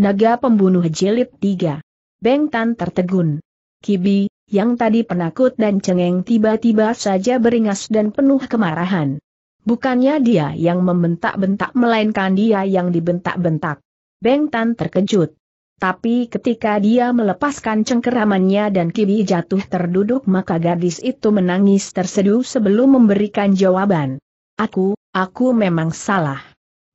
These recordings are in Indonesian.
Naga Pembunuh Jilid 3 Beng Tan tertegun. Kibi, yang tadi penakut dan cengeng tiba-tiba saja beringas dan penuh kemarahan. Bukannya dia yang membentak-bentak melainkan dia yang dibentak-bentak. Beng Tan terkejut. Tapi ketika dia melepaskan cengkeramannya dan Kibi jatuh terduduk maka gadis itu menangis terseduh sebelum memberikan jawaban. Aku, aku memang salah.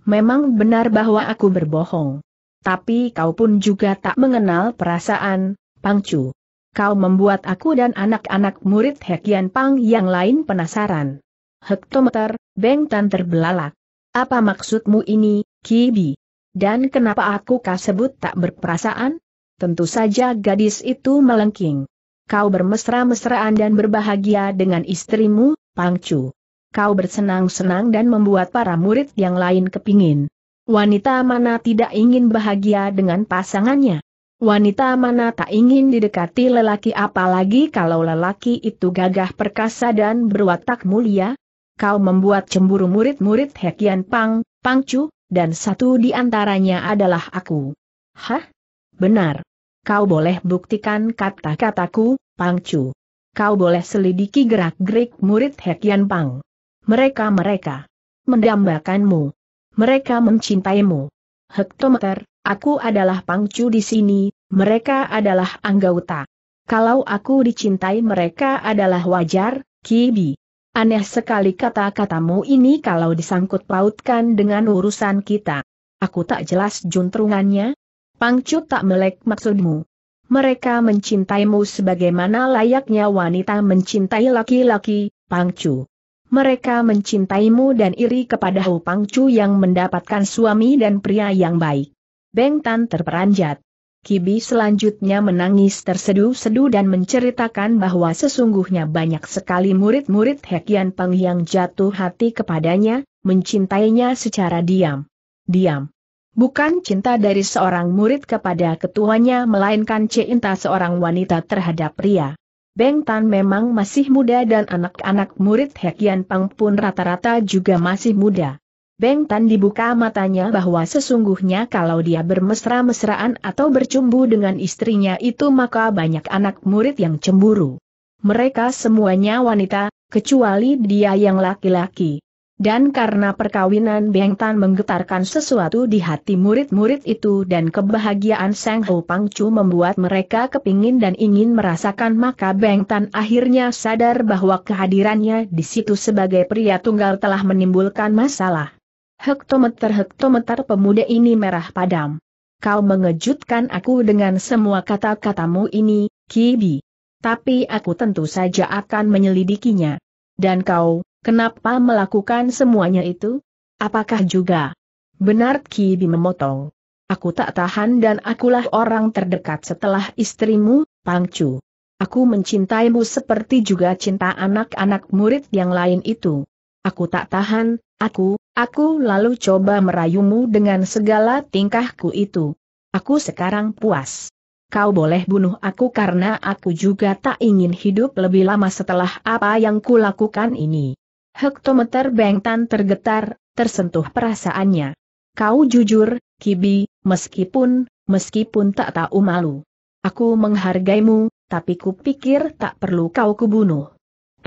Memang benar bahwa aku berbohong tapi kau pun juga tak mengenal perasaan, Pangcu. Kau membuat aku dan anak-anak murid Hekian Pang yang lain penasaran. Hektometer, Beng Tan terbelalak. Apa maksudmu ini, Kibi? Dan kenapa aku kasebut tak berperasaan? Tentu saja gadis itu melengking. Kau bermesra-mesraan dan berbahagia dengan istrimu, Pangcu. Kau bersenang-senang dan membuat para murid yang lain kepingin. Wanita mana tidak ingin bahagia dengan pasangannya? Wanita mana tak ingin didekati lelaki apalagi kalau lelaki itu gagah perkasa dan berwatak mulia? Kau membuat cemburu murid-murid Hekian Pang, Pangcu, dan satu di antaranya adalah aku. Hah? Benar. Kau boleh buktikan kata-kataku, Pangcu. Kau boleh selidiki gerak-gerik murid Hekian Pang. Mereka-mereka mendambakanmu mereka mencintaimu. Hektometer, aku adalah pangcu di sini, mereka adalah anggota. Kalau aku dicintai mereka adalah wajar, Kibi. Aneh sekali kata-katamu ini kalau disangkut pautkan dengan urusan kita. Aku tak jelas juntrungannya. Pangcu tak melek maksudmu. Mereka mencintaimu sebagaimana layaknya wanita mencintai laki-laki, Pangcu mereka mencintaimu dan iri kepada Hu Pangcu yang mendapatkan suami dan pria yang baik. Beng Tan terperanjat. Kibi selanjutnya menangis tersedu-sedu dan menceritakan bahwa sesungguhnya banyak sekali murid-murid Hekian Peng yang jatuh hati kepadanya, mencintainya secara diam. Diam. Bukan cinta dari seorang murid kepada ketuanya melainkan cinta seorang wanita terhadap pria. Beng Tan memang masih muda dan anak-anak murid Hekian Pang pun rata-rata juga masih muda. Beng Tan dibuka matanya bahwa sesungguhnya kalau dia bermesra-mesraan atau bercumbu dengan istrinya itu maka banyak anak murid yang cemburu. Mereka semuanya wanita, kecuali dia yang laki-laki. Dan karena perkawinan Beng Tan menggetarkan sesuatu di hati murid-murid itu dan kebahagiaan Sang Ho Pang Chu membuat mereka kepingin dan ingin merasakan maka Beng Tan akhirnya sadar bahwa kehadirannya di situ sebagai pria tunggal telah menimbulkan masalah. Hektometer-hektometer pemuda ini merah padam. Kau mengejutkan aku dengan semua kata-katamu ini, Kibi. Tapi aku tentu saja akan menyelidikinya. Dan kau, Kenapa melakukan semuanya itu? Apakah juga? Benar Ki Kibi memotong. Aku tak tahan dan akulah orang terdekat setelah istrimu, Pangcu. Aku mencintaimu seperti juga cinta anak-anak murid yang lain itu. Aku tak tahan, aku, aku lalu coba merayumu dengan segala tingkahku itu. Aku sekarang puas. Kau boleh bunuh aku karena aku juga tak ingin hidup lebih lama setelah apa yang kulakukan ini. Hektometer Bengtan tergetar, tersentuh perasaannya. Kau jujur, Kibi, meskipun, meskipun tak tahu malu. Aku menghargaimu, tapi kupikir tak perlu kau kubunuh.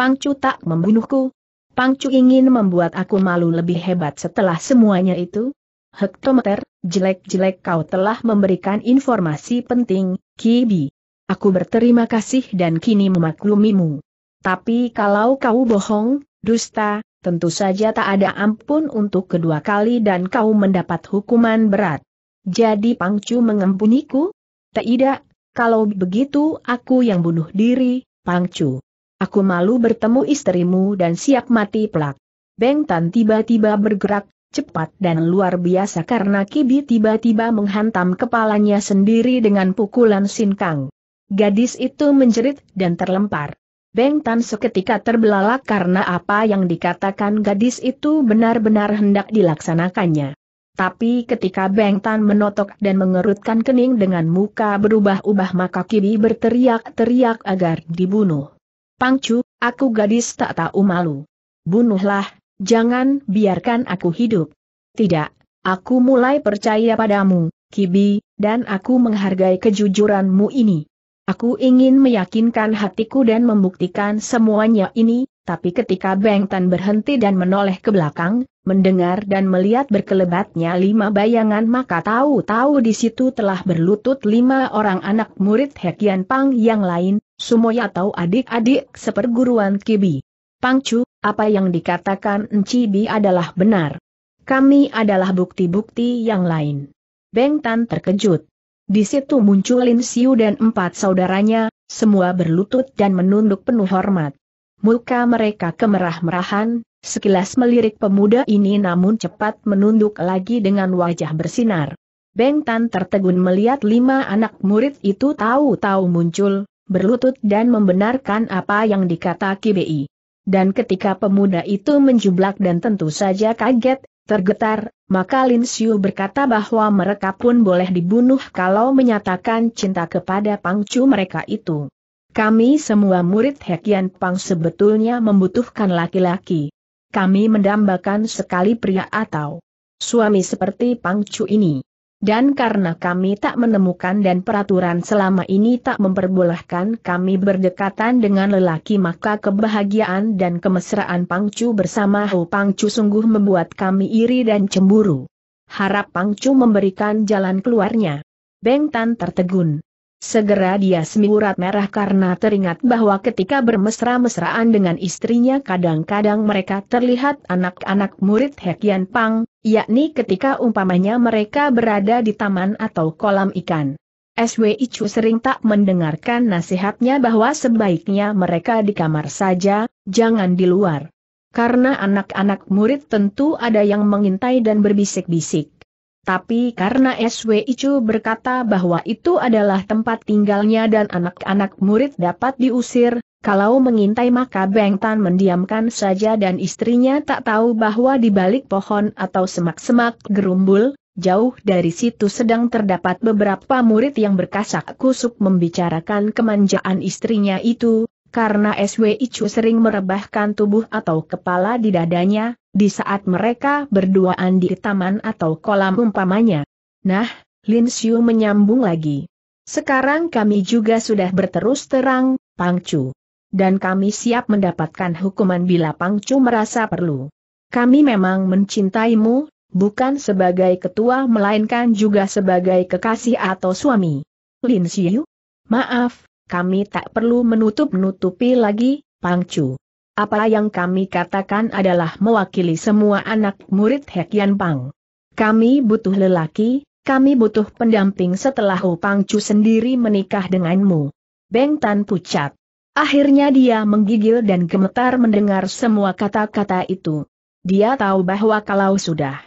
Pangcu tak membunuhku. Pangcu ingin membuat aku malu lebih hebat setelah semuanya itu. Hektometer, jelek-jelek kau telah memberikan informasi penting, Kibi. Aku berterima kasih dan kini memaklumimu. Tapi kalau kau bohong, dusta, tentu saja tak ada ampun untuk kedua kali dan kau mendapat hukuman berat. Jadi Pangcu mengampuniku? Tidak, kalau begitu aku yang bunuh diri, Pangcu. Aku malu bertemu istrimu dan siap mati pelak. Beng Tan tiba-tiba bergerak, cepat dan luar biasa karena Kibi tiba-tiba menghantam kepalanya sendiri dengan pukulan sinkang. Gadis itu menjerit dan terlempar. Beng Tan seketika terbelalak karena apa yang dikatakan gadis itu benar-benar hendak dilaksanakannya. Tapi ketika Beng Tan menotok dan mengerutkan kening dengan muka berubah-ubah maka Kibi berteriak-teriak agar dibunuh. Pangcu, aku gadis tak tahu malu. Bunuhlah, jangan biarkan aku hidup. Tidak, aku mulai percaya padamu, Kibi, dan aku menghargai kejujuranmu ini. Aku ingin meyakinkan hatiku dan membuktikan semuanya ini, tapi ketika Beng Tan berhenti dan menoleh ke belakang, mendengar dan melihat berkelebatnya lima bayangan maka tahu-tahu di situ telah berlutut lima orang anak murid Hekian Pang yang lain, Sumoya atau adik-adik seperguruan Kibi. Pangcu, apa yang dikatakan Ncibi adalah benar. Kami adalah bukti-bukti yang lain. Beng Tan terkejut. Di situ muncul Lin Xiu dan empat saudaranya, semua berlutut dan menunduk penuh hormat. Muka mereka kemerah-merahan, sekilas melirik pemuda ini namun cepat menunduk lagi dengan wajah bersinar. Beng Tan tertegun melihat lima anak murid itu tahu-tahu muncul, berlutut dan membenarkan apa yang dikata KBI. Dan ketika pemuda itu menjublak dan tentu saja kaget, tergetar, maka Lin Xiu berkata bahwa mereka pun boleh dibunuh kalau menyatakan cinta kepada pangcu mereka itu. Kami semua murid Hekian Pang sebetulnya membutuhkan laki-laki. Kami mendambakan sekali pria atau suami seperti pangcu ini. Dan karena kami tak menemukan dan peraturan selama ini tak memperbolehkan kami berdekatan dengan lelaki maka kebahagiaan dan kemesraan Pangcu bersama Hu Pangcu sungguh membuat kami iri dan cemburu. Harap Pangcu memberikan jalan keluarnya. Beng Tan tertegun. Segera dia semburat merah karena teringat bahwa ketika bermesra-mesraan dengan istrinya kadang-kadang mereka terlihat anak-anak murid Hekian Pang, yakni ketika umpamanya mereka berada di taman atau kolam ikan. SW Icu sering tak mendengarkan nasihatnya bahwa sebaiknya mereka di kamar saja, jangan di luar. Karena anak-anak murid tentu ada yang mengintai dan berbisik-bisik. Tapi karena SW Icu berkata bahwa itu adalah tempat tinggalnya dan anak-anak murid dapat diusir, kalau mengintai maka Beng Tan mendiamkan saja dan istrinya tak tahu bahwa di balik pohon atau semak-semak gerumbul, jauh dari situ sedang terdapat beberapa murid yang berkasak kusuk membicarakan kemanjaan istrinya itu, karena SW Icu sering merebahkan tubuh atau kepala di dadanya, di saat mereka berduaan di taman atau kolam umpamanya. Nah, Lin Xiu menyambung lagi. Sekarang kami juga sudah berterus terang, Pangcu dan kami siap mendapatkan hukuman bila Pangcu merasa perlu. Kami memang mencintaimu, bukan sebagai ketua melainkan juga sebagai kekasih atau suami. Lin Xiu? Maaf, kami tak perlu menutup-nutupi lagi, Pangcu. Apa yang kami katakan adalah mewakili semua anak murid Hekian Pang. Kami butuh lelaki, kami butuh pendamping setelah Upang Chu sendiri menikah denganmu. Beng Tan pucat. Akhirnya dia menggigil dan gemetar mendengar semua kata-kata itu. Dia tahu bahwa kalau sudah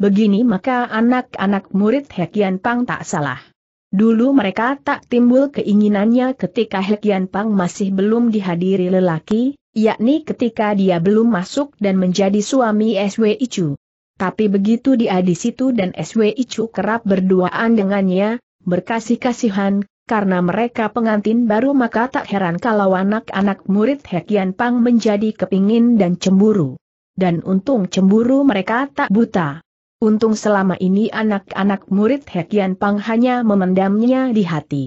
begini maka anak-anak murid Hekian Pang tak salah. Dulu mereka tak timbul keinginannya ketika Hekian Pang masih belum dihadiri lelaki, yakni ketika dia belum masuk dan menjadi suami SW Icu. Tapi begitu dia di situ dan SW Icu kerap berduaan dengannya, berkasih-kasihan, karena mereka pengantin baru maka tak heran kalau anak-anak murid Hekian Pang menjadi kepingin dan cemburu. Dan untung cemburu mereka tak buta. Untung selama ini anak-anak murid Hekian Pang hanya memendamnya di hati.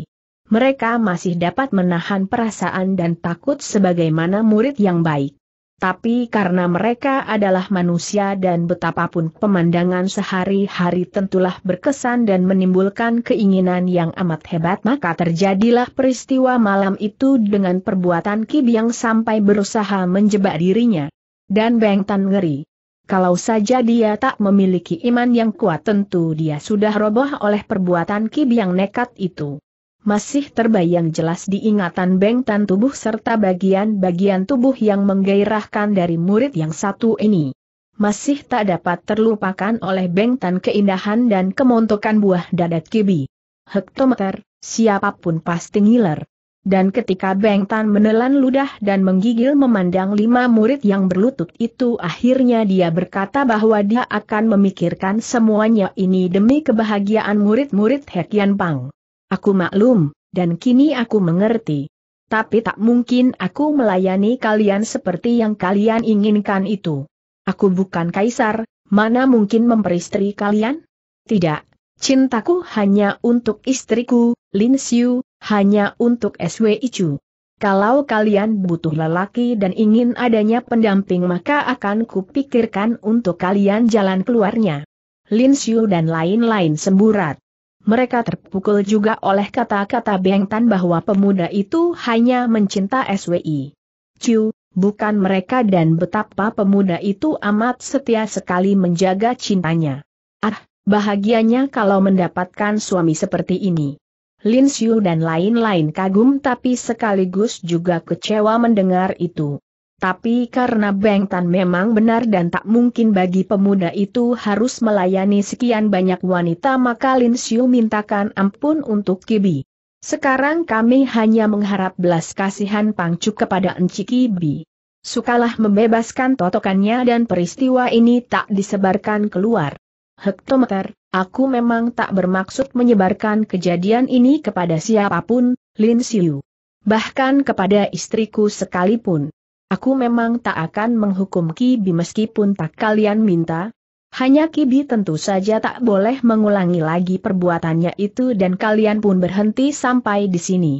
Mereka masih dapat menahan perasaan dan takut sebagaimana murid yang baik tapi karena mereka adalah manusia dan betapapun pemandangan sehari-hari tentulah berkesan dan menimbulkan keinginan yang amat hebat maka terjadilah peristiwa malam itu dengan perbuatan Ki yang sampai berusaha menjebak dirinya. Dan Beng Tan ngeri. Kalau saja dia tak memiliki iman yang kuat tentu dia sudah roboh oleh perbuatan Ki yang nekat itu masih terbayang jelas di ingatan bengtan tubuh serta bagian-bagian tubuh yang menggairahkan dari murid yang satu ini. Masih tak dapat terlupakan oleh bengtan keindahan dan kemontokan buah dadat kibi. Hektometer, siapapun pasti ngiler. Dan ketika bengtan menelan ludah dan menggigil memandang lima murid yang berlutut itu akhirnya dia berkata bahwa dia akan memikirkan semuanya ini demi kebahagiaan murid-murid Hekian Pang. Aku maklum, dan kini aku mengerti. Tapi tak mungkin aku melayani kalian seperti yang kalian inginkan itu. Aku bukan kaisar, mana mungkin memperistri kalian? Tidak, cintaku hanya untuk istriku, Lin Xiu, hanya untuk SW Ichu. Kalau kalian butuh lelaki dan ingin adanya pendamping maka akan kupikirkan untuk kalian jalan keluarnya. Lin Xiu dan lain-lain semburat. Mereka terpukul juga oleh kata-kata Beng Tan bahwa pemuda itu hanya mencinta SWI. Ciu, bukan mereka dan betapa pemuda itu amat setia sekali menjaga cintanya. Ah, bahagianya kalau mendapatkan suami seperti ini. Lin Xiu dan lain-lain kagum tapi sekaligus juga kecewa mendengar itu. Tapi karena Beng Tan memang benar dan tak mungkin bagi pemuda itu harus melayani sekian banyak wanita maka Lin Xiu mintakan ampun untuk Kibi. Sekarang kami hanya mengharap belas kasihan Pangcu kepada Enci Kibi. Sukalah membebaskan totokannya dan peristiwa ini tak disebarkan keluar. Hektometer, aku memang tak bermaksud menyebarkan kejadian ini kepada siapapun, Lin Xiu. Bahkan kepada istriku sekalipun. Aku memang tak akan menghukum Kibi meskipun tak kalian minta. Hanya Kibi tentu saja tak boleh mengulangi lagi perbuatannya itu dan kalian pun berhenti sampai di sini.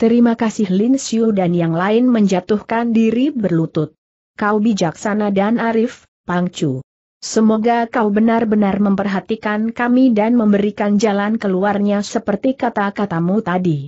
Terima kasih Lin Xiu dan yang lain menjatuhkan diri berlutut. Kau bijaksana dan arif, Pangcu. Semoga kau benar-benar memperhatikan kami dan memberikan jalan keluarnya seperti kata-katamu tadi.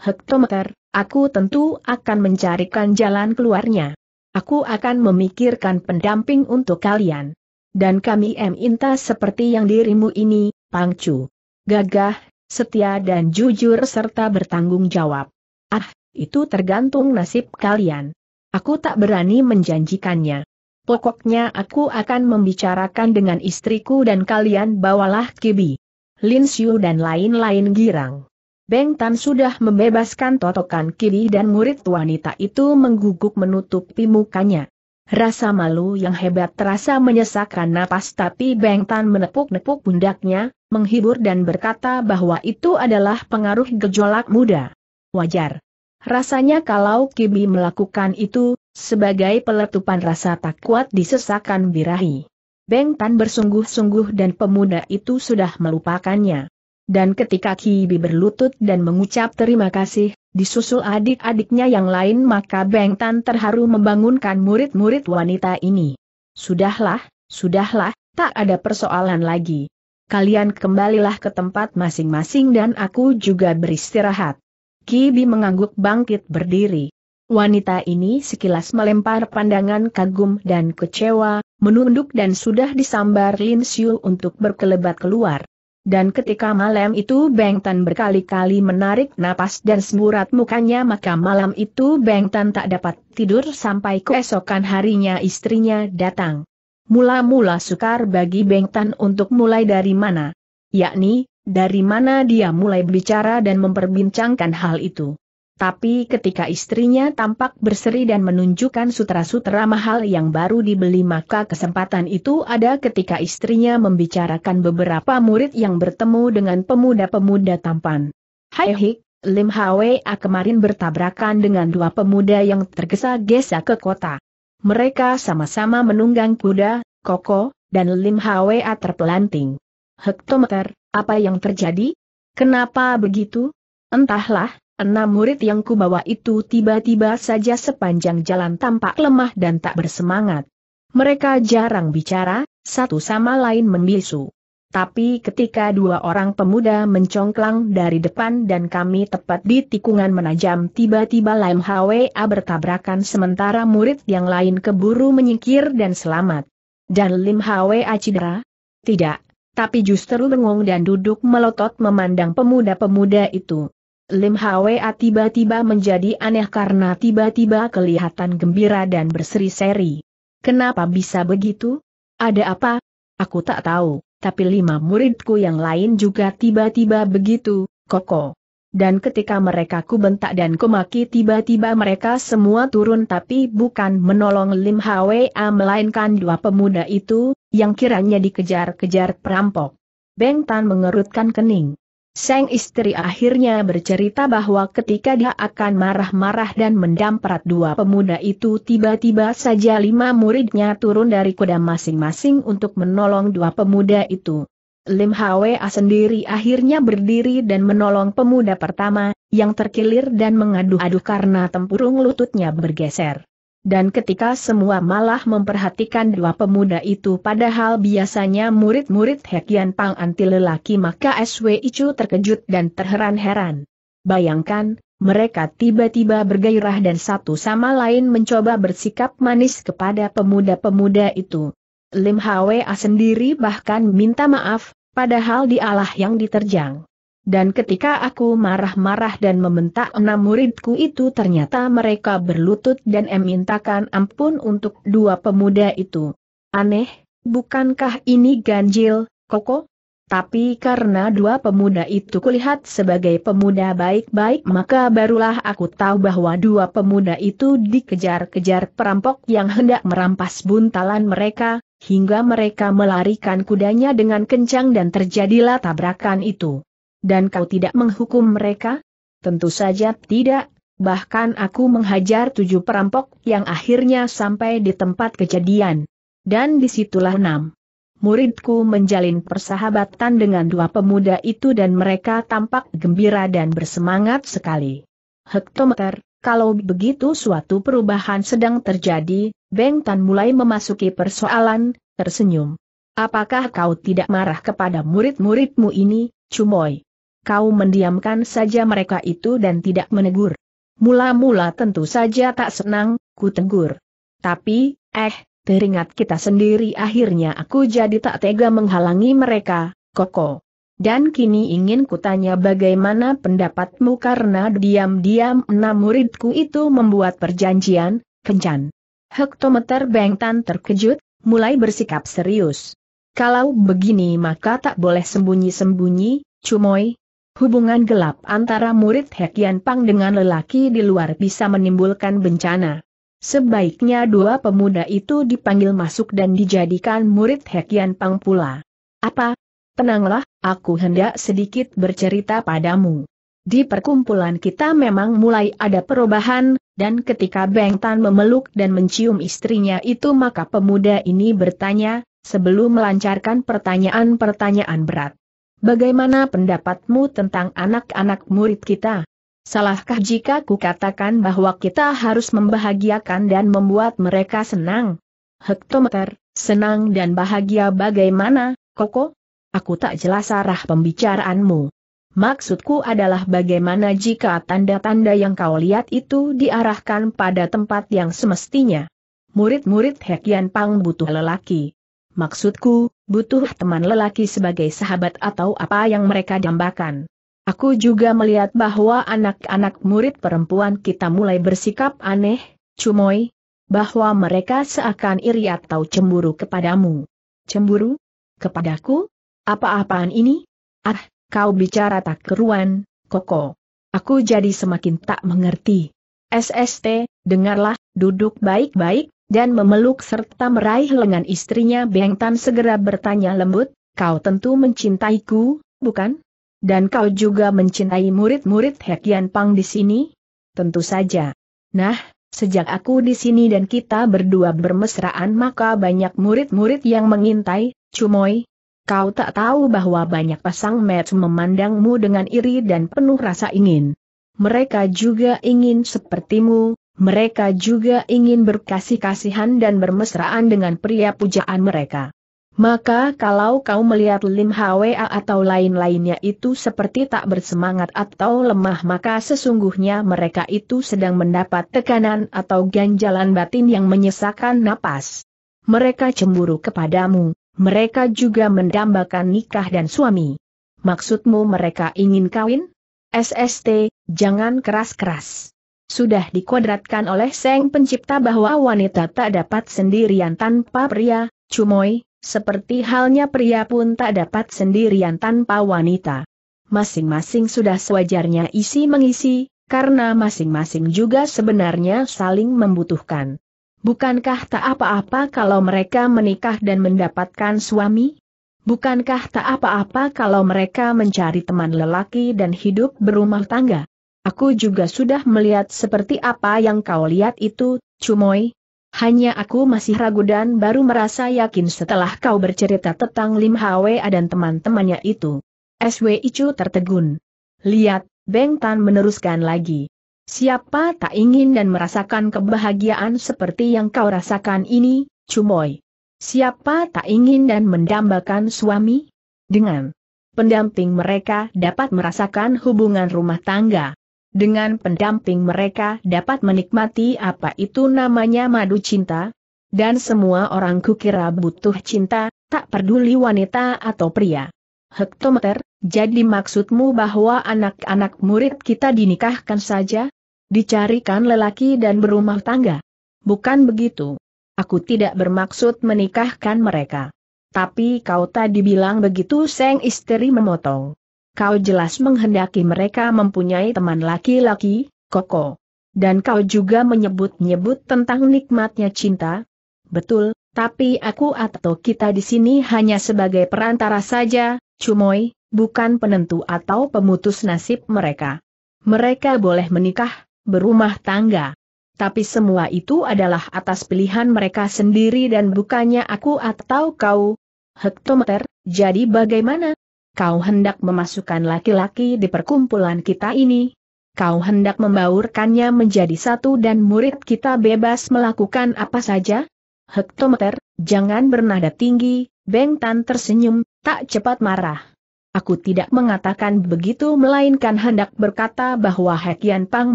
Hektometer, Aku tentu akan mencarikan jalan keluarnya. Aku akan memikirkan pendamping untuk kalian. Dan kami minta seperti yang dirimu ini, Pangcu. Gagah, setia dan jujur serta bertanggung jawab. Ah, itu tergantung nasib kalian. Aku tak berani menjanjikannya. Pokoknya aku akan membicarakan dengan istriku dan kalian bawalah Kibi, Lin Xiu dan lain-lain girang. Beng Tan sudah membebaskan totokan kiri dan murid wanita itu mengguguk menutupi mukanya. Rasa malu yang hebat terasa menyesakkan napas tapi Beng Tan menepuk-nepuk pundaknya, menghibur dan berkata bahwa itu adalah pengaruh gejolak muda. Wajar. Rasanya kalau Kibi melakukan itu, sebagai peletupan rasa tak kuat disesakan birahi. Beng Tan bersungguh-sungguh dan pemuda itu sudah melupakannya. Dan ketika Kibi berlutut dan mengucap terima kasih, disusul adik-adiknya yang lain maka Beng Tan terharu membangunkan murid-murid wanita ini. Sudahlah, sudahlah, tak ada persoalan lagi. Kalian kembalilah ke tempat masing-masing dan aku juga beristirahat. Kibi mengangguk bangkit berdiri. Wanita ini sekilas melempar pandangan kagum dan kecewa, menunduk dan sudah disambar Lin Xiu untuk berkelebat keluar. Dan ketika malam itu Beng Tan berkali-kali menarik napas dan semburat mukanya maka malam itu Beng Tan tak dapat tidur sampai keesokan harinya istrinya datang. Mula-mula sukar bagi Beng Tan untuk mulai dari mana. Yakni, dari mana dia mulai berbicara dan memperbincangkan hal itu. Tapi ketika istrinya tampak berseri dan menunjukkan sutra-sutra mahal yang baru dibeli maka kesempatan itu ada ketika istrinya membicarakan beberapa murid yang bertemu dengan pemuda-pemuda tampan. Hai Hik, Lim Hwa kemarin bertabrakan dengan dua pemuda yang tergesa-gesa ke kota. Mereka sama-sama menunggang kuda, koko, dan Lim Hwa terpelanting. Hektometer, apa yang terjadi? Kenapa begitu? Entahlah, Enam murid yang kubawa itu tiba-tiba saja sepanjang jalan tampak lemah dan tak bersemangat. Mereka jarang bicara, satu sama lain membisu. Tapi ketika dua orang pemuda mencongklang dari depan dan kami tepat di tikungan menajam tiba-tiba Lam Hwa bertabrakan sementara murid yang lain keburu menyingkir dan selamat. Dan Lim Hwa cedera? Tidak, tapi justru bengong dan duduk melotot memandang pemuda-pemuda itu. Lim Hwa tiba-tiba menjadi aneh karena tiba-tiba kelihatan gembira dan berseri-seri. Kenapa bisa begitu? Ada apa? Aku tak tahu, tapi lima muridku yang lain juga tiba-tiba begitu, koko. Dan ketika mereka kubentak dan kumaki tiba-tiba mereka semua turun tapi bukan menolong Lim Hwa melainkan dua pemuda itu, yang kiranya dikejar-kejar perampok. Beng Tan mengerutkan kening. Sang istri akhirnya bercerita bahwa ketika dia akan marah-marah dan mendamprat dua pemuda itu tiba-tiba saja lima muridnya turun dari kuda masing-masing untuk menolong dua pemuda itu. Lim Hwa sendiri akhirnya berdiri dan menolong pemuda pertama, yang terkilir dan mengadu-adu karena tempurung lututnya bergeser dan ketika semua malah memperhatikan dua pemuda itu padahal biasanya murid-murid Hekian Pang anti lelaki maka SW Icu terkejut dan terheran-heran. Bayangkan, mereka tiba-tiba bergairah dan satu sama lain mencoba bersikap manis kepada pemuda-pemuda itu. Lim Hwa sendiri bahkan minta maaf, padahal dialah yang diterjang. Dan ketika aku marah-marah dan membentak enam muridku itu ternyata mereka berlutut dan memintakan ampun untuk dua pemuda itu. Aneh, bukankah ini ganjil, Koko? Tapi karena dua pemuda itu kulihat sebagai pemuda baik-baik maka barulah aku tahu bahwa dua pemuda itu dikejar-kejar perampok yang hendak merampas buntalan mereka, hingga mereka melarikan kudanya dengan kencang dan terjadilah tabrakan itu. Dan kau tidak menghukum mereka? Tentu saja tidak, bahkan aku menghajar tujuh perampok yang akhirnya sampai di tempat kejadian. Dan disitulah enam. Muridku menjalin persahabatan dengan dua pemuda itu dan mereka tampak gembira dan bersemangat sekali. Hektometer, kalau begitu suatu perubahan sedang terjadi, Beng Tan mulai memasuki persoalan, tersenyum. Apakah kau tidak marah kepada murid-muridmu ini, Cumoy? kau mendiamkan saja mereka itu dan tidak menegur. Mula-mula tentu saja tak senang, ku tegur. Tapi, eh, teringat kita sendiri akhirnya aku jadi tak tega menghalangi mereka, koko. Dan kini ingin kutanya bagaimana pendapatmu karena diam-diam enam muridku itu membuat perjanjian, kencan. Hektometer Bengtan terkejut, mulai bersikap serius. Kalau begini maka tak boleh sembunyi-sembunyi, Cumoy, Hubungan gelap antara murid Hekian Pang dengan lelaki di luar bisa menimbulkan bencana. Sebaiknya dua pemuda itu dipanggil masuk dan dijadikan murid Hekian Pang pula. Apa? Tenanglah, aku hendak sedikit bercerita padamu. Di perkumpulan kita memang mulai ada perubahan, dan ketika Beng Tan memeluk dan mencium istrinya itu maka pemuda ini bertanya, sebelum melancarkan pertanyaan-pertanyaan berat. Bagaimana pendapatmu tentang anak-anak murid kita? Salahkah jika ku katakan bahwa kita harus membahagiakan dan membuat mereka senang? Hektometer, senang dan bahagia bagaimana, Koko? Aku tak jelas arah pembicaraanmu. Maksudku adalah bagaimana jika tanda-tanda yang kau lihat itu diarahkan pada tempat yang semestinya. Murid-murid Hekian Pang butuh lelaki Maksudku, butuh teman lelaki sebagai sahabat atau apa yang mereka dambakan. Aku juga melihat bahwa anak-anak murid perempuan kita mulai bersikap aneh, cumoy, bahwa mereka seakan iri atau cemburu kepadamu. Cemburu? Kepadaku? Apa-apaan ini? Ah, kau bicara tak keruan, Koko. Aku jadi semakin tak mengerti. SST, dengarlah, duduk baik-baik, dan memeluk serta meraih lengan istrinya Beng Tan segera bertanya lembut, kau tentu mencintaiku, bukan? Dan kau juga mencintai murid-murid Hekian Pang di sini? Tentu saja. Nah, sejak aku di sini dan kita berdua bermesraan maka banyak murid-murid yang mengintai, Cumoy. Kau tak tahu bahwa banyak pasang match memandangmu dengan iri dan penuh rasa ingin. Mereka juga ingin sepertimu, mereka juga ingin berkasih-kasihan dan bermesraan dengan pria pujaan mereka. Maka kalau kau melihat Lim Hwa atau lain-lainnya itu seperti tak bersemangat atau lemah maka sesungguhnya mereka itu sedang mendapat tekanan atau ganjalan batin yang menyesakan napas. Mereka cemburu kepadamu, mereka juga mendambakan nikah dan suami. Maksudmu mereka ingin kawin? SST, jangan keras-keras. Sudah dikodratkan oleh Seng Pencipta bahwa wanita tak dapat sendirian tanpa pria, cumoy, seperti halnya pria pun tak dapat sendirian tanpa wanita. Masing-masing sudah sewajarnya isi mengisi, karena masing-masing juga sebenarnya saling membutuhkan. Bukankah tak apa-apa kalau mereka menikah dan mendapatkan suami? Bukankah tak apa-apa kalau mereka mencari teman lelaki dan hidup berumah tangga? Aku juga sudah melihat seperti apa yang kau lihat itu, Cumoy. Hanya aku masih ragu dan baru merasa yakin setelah kau bercerita tentang Lim Hwa dan teman-temannya itu. SW Icu tertegun. Lihat, Beng Tan meneruskan lagi. Siapa tak ingin dan merasakan kebahagiaan seperti yang kau rasakan ini, Cumoy? Siapa tak ingin dan mendambakan suami? Dengan pendamping mereka dapat merasakan hubungan rumah tangga dengan pendamping mereka dapat menikmati apa itu namanya madu cinta, dan semua orang kukira butuh cinta, tak peduli wanita atau pria. Hektometer, jadi maksudmu bahwa anak-anak murid kita dinikahkan saja? Dicarikan lelaki dan berumah tangga? Bukan begitu. Aku tidak bermaksud menikahkan mereka. Tapi kau tadi bilang begitu seng istri memotong. Kau jelas menghendaki mereka mempunyai teman laki-laki, Koko. Dan kau juga menyebut-nyebut tentang nikmatnya cinta. Betul, tapi aku atau kita di sini hanya sebagai perantara saja, Cumoy, bukan penentu atau pemutus nasib mereka. Mereka boleh menikah, berumah tangga. Tapi semua itu adalah atas pilihan mereka sendiri dan bukannya aku atau kau. Hektometer, jadi bagaimana? Kau hendak memasukkan laki-laki di perkumpulan kita ini? Kau hendak membaurkannya menjadi satu dan murid kita bebas melakukan apa saja? Hektometer, jangan bernada tinggi, Beng Tan tersenyum, tak cepat marah. Aku tidak mengatakan begitu melainkan hendak berkata bahwa Hekian Pang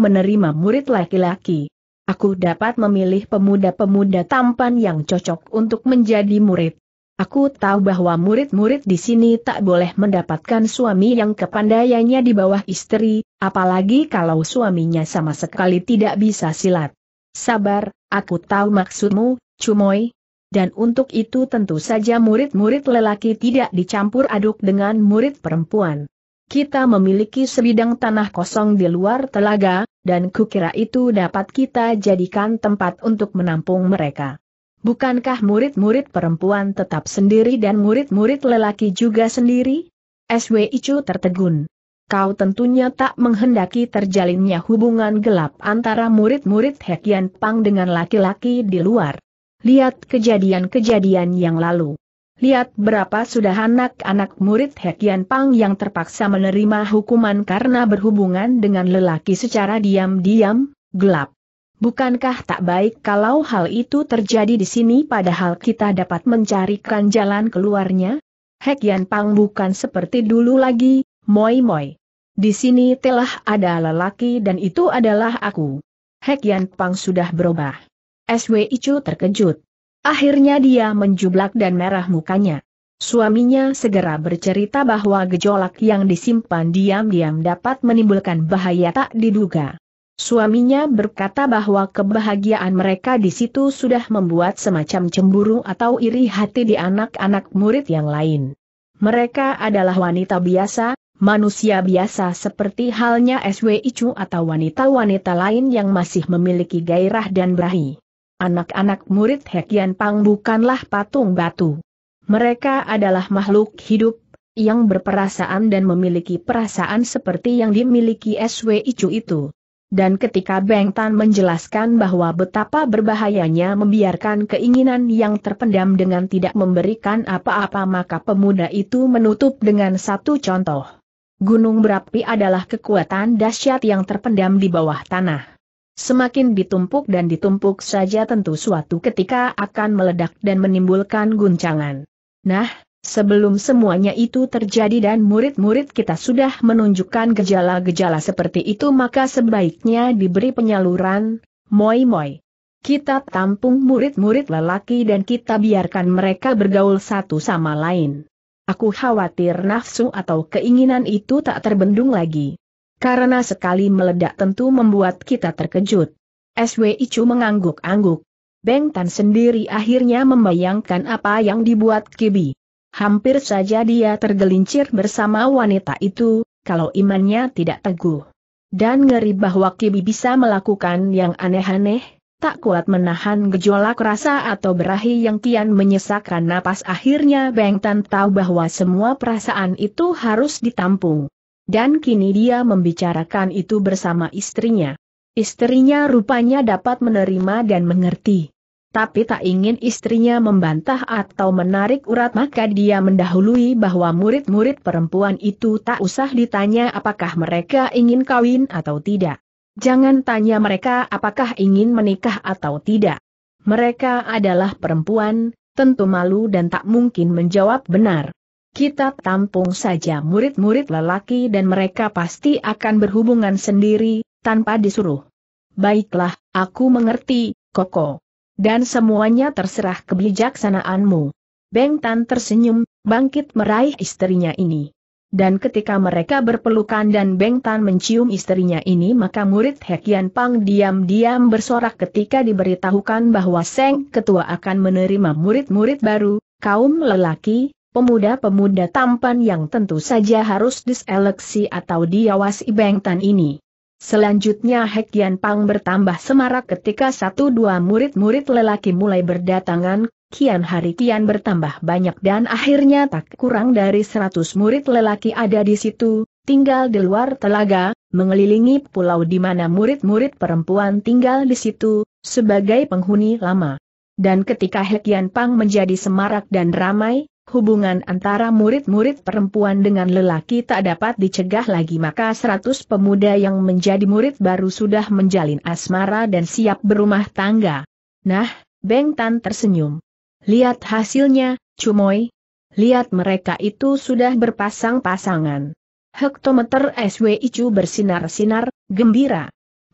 menerima murid laki-laki. Aku dapat memilih pemuda-pemuda tampan yang cocok untuk menjadi murid. Aku tahu bahwa murid-murid di sini tak boleh mendapatkan suami yang kepandaiannya di bawah istri, apalagi kalau suaminya sama sekali tidak bisa silat. Sabar, aku tahu maksudmu, Cumoy. Dan untuk itu tentu saja murid-murid lelaki tidak dicampur aduk dengan murid perempuan. Kita memiliki sebidang tanah kosong di luar telaga, dan kukira itu dapat kita jadikan tempat untuk menampung mereka. Bukankah murid-murid perempuan tetap sendiri dan murid-murid lelaki juga sendiri? SW Icu tertegun. Kau tentunya tak menghendaki terjalinnya hubungan gelap antara murid-murid Hekian Pang dengan laki-laki di luar. Lihat kejadian-kejadian yang lalu. Lihat berapa sudah anak-anak murid Hekian Pang yang terpaksa menerima hukuman karena berhubungan dengan lelaki secara diam-diam, gelap. Bukankah tak baik kalau hal itu terjadi di sini padahal kita dapat mencarikan jalan keluarnya? Hek Yan Pang bukan seperti dulu lagi, moi moi. Di sini telah ada lelaki dan itu adalah aku. Hek Yan Pang sudah berubah. SW Icu terkejut. Akhirnya dia menjublak dan merah mukanya. Suaminya segera bercerita bahwa gejolak yang disimpan diam-diam dapat menimbulkan bahaya tak diduga. Suaminya berkata bahwa kebahagiaan mereka di situ sudah membuat semacam cemburu atau iri hati di anak-anak murid yang lain. Mereka adalah wanita biasa, manusia biasa seperti halnya SW Icu atau wanita-wanita lain yang masih memiliki gairah dan berahi. Anak-anak murid Hekian Pang bukanlah patung batu. Mereka adalah makhluk hidup, yang berperasaan dan memiliki perasaan seperti yang dimiliki SW Icu itu dan ketika Beng Tan menjelaskan bahwa betapa berbahayanya membiarkan keinginan yang terpendam dengan tidak memberikan apa-apa maka pemuda itu menutup dengan satu contoh. Gunung berapi adalah kekuatan dahsyat yang terpendam di bawah tanah. Semakin ditumpuk dan ditumpuk saja tentu suatu ketika akan meledak dan menimbulkan guncangan. Nah, Sebelum semuanya itu terjadi dan murid-murid kita sudah menunjukkan gejala-gejala seperti itu maka sebaiknya diberi penyaluran, moi-moi. Kita tampung murid-murid lelaki dan kita biarkan mereka bergaul satu sama lain. Aku khawatir nafsu atau keinginan itu tak terbendung lagi. Karena sekali meledak tentu membuat kita terkejut. SW Icu mengangguk-angguk. Beng Tan sendiri akhirnya membayangkan apa yang dibuat Kibi. Hampir saja dia tergelincir bersama wanita itu, kalau imannya tidak teguh. Dan ngeri bahwa Kibi bisa melakukan yang aneh-aneh, tak kuat menahan gejolak rasa atau berahi yang kian menyesakkan napas akhirnya Beng Tan tahu bahwa semua perasaan itu harus ditampung. Dan kini dia membicarakan itu bersama istrinya. Istrinya rupanya dapat menerima dan mengerti tapi tak ingin istrinya membantah atau menarik urat maka dia mendahului bahwa murid-murid perempuan itu tak usah ditanya apakah mereka ingin kawin atau tidak. Jangan tanya mereka apakah ingin menikah atau tidak. Mereka adalah perempuan, tentu malu dan tak mungkin menjawab benar. Kita tampung saja murid-murid lelaki dan mereka pasti akan berhubungan sendiri, tanpa disuruh. Baiklah, aku mengerti, Koko. Dan semuanya terserah kebijaksanaanmu. Beng Tan tersenyum, bangkit meraih istrinya ini. Dan ketika mereka berpelukan dan Beng Tan mencium istrinya ini maka murid Hekian Pang diam-diam bersorak ketika diberitahukan bahwa Seng Ketua akan menerima murid-murid baru, kaum lelaki, pemuda-pemuda tampan yang tentu saja harus diseleksi atau diawasi Beng Tan ini. Selanjutnya Hek Pang bertambah semarak ketika satu dua murid-murid lelaki mulai berdatangan, kian hari kian bertambah banyak dan akhirnya tak kurang dari seratus murid lelaki ada di situ, tinggal di luar telaga, mengelilingi pulau di mana murid-murid perempuan tinggal di situ, sebagai penghuni lama. Dan ketika Hek Pang menjadi semarak dan ramai, hubungan antara murid-murid perempuan dengan lelaki tak dapat dicegah lagi maka 100 pemuda yang menjadi murid baru sudah menjalin asmara dan siap berumah tangga. Nah, Beng Tan tersenyum. Lihat hasilnya, Cumoy. Lihat mereka itu sudah berpasang-pasangan. Hektometer SW Icu bersinar-sinar, gembira.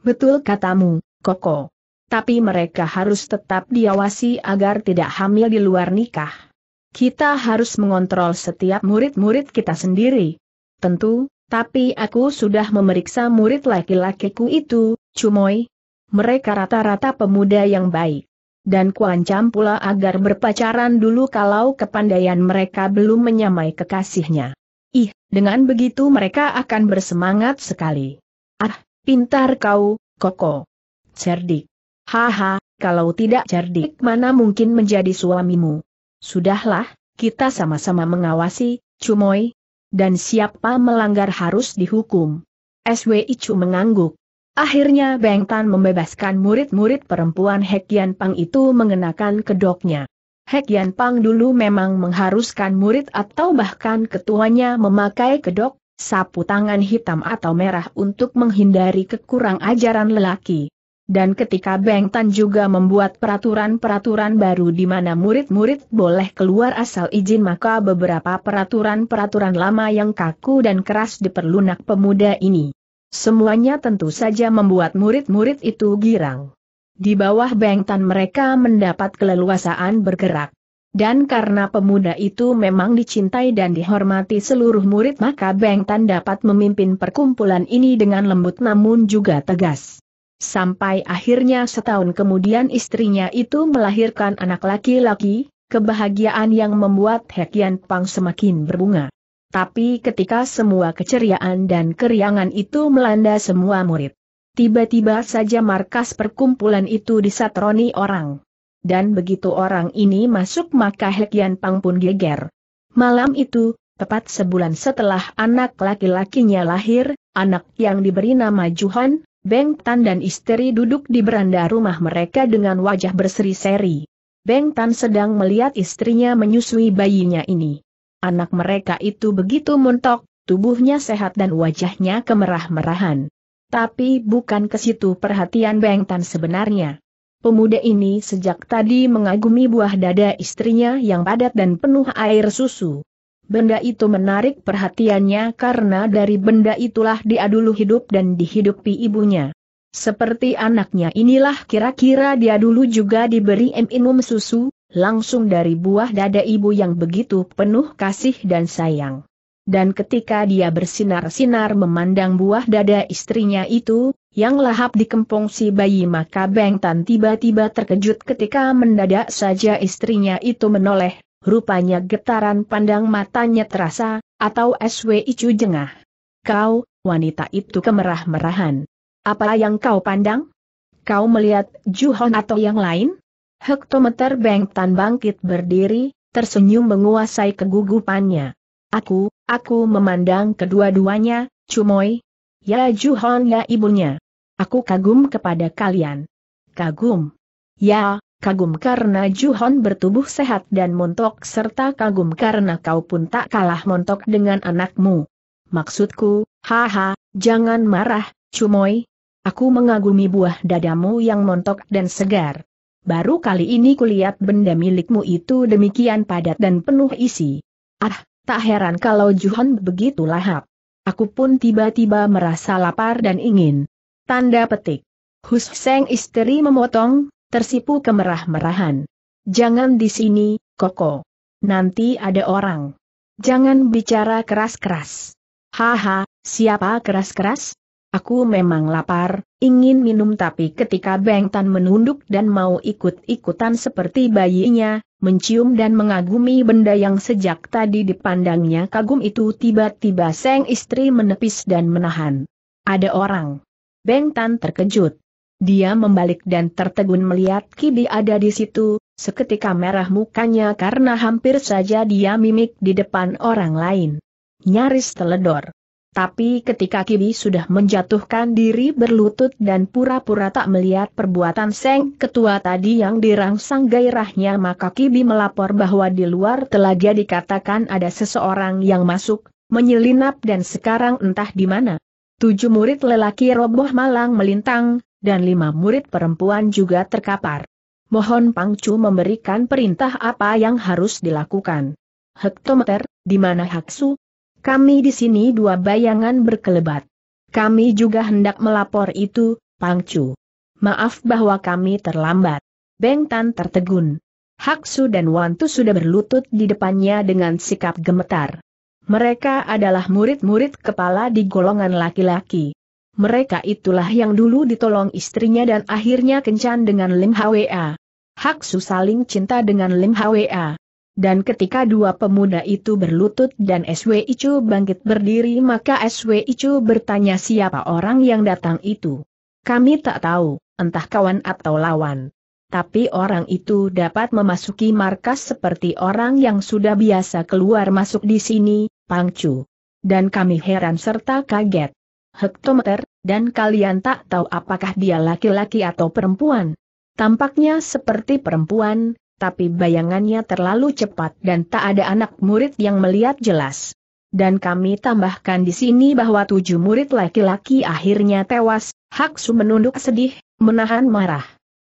Betul katamu, Koko. Tapi mereka harus tetap diawasi agar tidak hamil di luar nikah. Kita harus mengontrol setiap murid-murid kita sendiri. Tentu, tapi aku sudah memeriksa murid laki-lakiku itu, Cumoy. Mereka rata-rata pemuda yang baik. Dan kuancam pula agar berpacaran dulu kalau kepandaian mereka belum menyamai kekasihnya. Ih, dengan begitu mereka akan bersemangat sekali. Ah, pintar kau, Koko. Cerdik. Haha, kalau tidak cerdik mana mungkin menjadi suamimu. Sudahlah, kita sama-sama mengawasi, Cumoy. Dan siapa melanggar harus dihukum. SW Icu mengangguk. Akhirnya Beng Tan membebaskan murid-murid perempuan Hek Pang itu mengenakan kedoknya. Hek Pang dulu memang mengharuskan murid atau bahkan ketuanya memakai kedok, sapu tangan hitam atau merah untuk menghindari kekurang ajaran lelaki dan ketika Beng Tan juga membuat peraturan-peraturan baru di mana murid-murid boleh keluar asal izin maka beberapa peraturan-peraturan lama yang kaku dan keras diperlunak pemuda ini. Semuanya tentu saja membuat murid-murid itu girang. Di bawah Beng Tan mereka mendapat keleluasaan bergerak. Dan karena pemuda itu memang dicintai dan dihormati seluruh murid maka Beng Tan dapat memimpin perkumpulan ini dengan lembut namun juga tegas. Sampai akhirnya setahun kemudian istrinya itu melahirkan anak laki-laki, kebahagiaan yang membuat Hekian Pang semakin berbunga. Tapi ketika semua keceriaan dan keriangan itu melanda semua murid, tiba-tiba saja markas perkumpulan itu disatroni orang. Dan begitu orang ini masuk maka Hekian Pang pun geger. Malam itu, tepat sebulan setelah anak laki-lakinya lahir, anak yang diberi nama Juhan, Beng Tan dan istri duduk di beranda rumah mereka dengan wajah berseri-seri. Beng Tan sedang melihat istrinya menyusui bayinya ini. Anak mereka itu begitu montok, tubuhnya sehat dan wajahnya kemerah-merahan. Tapi bukan ke situ perhatian Beng Tan sebenarnya. Pemuda ini sejak tadi mengagumi buah dada istrinya yang padat dan penuh air susu. Benda itu menarik perhatiannya karena dari benda itulah dia dulu hidup dan dihidupi ibunya. Seperti anaknya inilah kira-kira dia dulu juga diberi minum susu, langsung dari buah dada ibu yang begitu penuh kasih dan sayang. Dan ketika dia bersinar-sinar memandang buah dada istrinya itu, yang lahap di kempong si bayi maka Bengtan tiba-tiba terkejut ketika mendadak saja istrinya itu menoleh rupanya getaran pandang matanya terasa, atau SWI Chu jengah. Kau, wanita itu kemerah-merahan. Apa yang kau pandang? Kau melihat Juhon atau yang lain? Hektometer Tan bangkit berdiri, tersenyum menguasai kegugupannya. Aku, aku memandang kedua-duanya, Cumoy. Ya Juhon ya ibunya. Aku kagum kepada kalian. Kagum. Ya, kagum karena Juhon bertubuh sehat dan montok serta kagum karena kau pun tak kalah montok dengan anakmu. Maksudku, haha, jangan marah, Cumoy. Aku mengagumi buah dadamu yang montok dan segar. Baru kali ini kulihat benda milikmu itu demikian padat dan penuh isi. Ah, tak heran kalau Juhon begitu lahap. Aku pun tiba-tiba merasa lapar dan ingin. Tanda petik. Huseng istri memotong, tersipu kemerah-merahan. Jangan di sini, Koko. Nanti ada orang. Jangan bicara keras-keras. Haha, siapa keras-keras? Aku memang lapar, ingin minum tapi ketika Beng Tan menunduk dan mau ikut-ikutan seperti bayinya, mencium dan mengagumi benda yang sejak tadi dipandangnya kagum itu tiba-tiba seng istri menepis dan menahan. Ada orang. Beng Tan terkejut. Dia membalik dan tertegun melihat Kibi ada di situ, seketika merah mukanya karena hampir saja dia mimik di depan orang lain. Nyaris teledor. Tapi ketika Kibi sudah menjatuhkan diri berlutut dan pura-pura tak melihat perbuatan Seng Ketua tadi yang dirangsang gairahnya maka Kibi melapor bahwa di luar telaga dikatakan ada seseorang yang masuk, menyelinap dan sekarang entah di mana. Tujuh murid lelaki roboh malang melintang, dan lima murid perempuan juga terkapar. Mohon Pangcu memberikan perintah apa yang harus dilakukan. Hektometer, di mana Haksu? Kami di sini dua bayangan berkelebat. Kami juga hendak melapor itu, Pangcu. Maaf bahwa kami terlambat. Beng Tan tertegun. Haksu dan Wantu sudah berlutut di depannya dengan sikap gemetar. Mereka adalah murid-murid kepala di golongan laki-laki mereka itulah yang dulu ditolong istrinya dan akhirnya kencan dengan Lim Hwa. Haksu saling cinta dengan Lim Hwa. Dan ketika dua pemuda itu berlutut dan SW Icu bangkit berdiri maka SW Icu bertanya siapa orang yang datang itu. Kami tak tahu, entah kawan atau lawan. Tapi orang itu dapat memasuki markas seperti orang yang sudah biasa keluar masuk di sini, Pangcu. Dan kami heran serta kaget. Hektometer, dan kalian tak tahu apakah dia laki-laki atau perempuan. Tampaknya seperti perempuan, tapi bayangannya terlalu cepat dan tak ada anak murid yang melihat jelas. Dan kami tambahkan di sini bahwa tujuh murid laki-laki akhirnya tewas, Haksu menunduk sedih, menahan marah.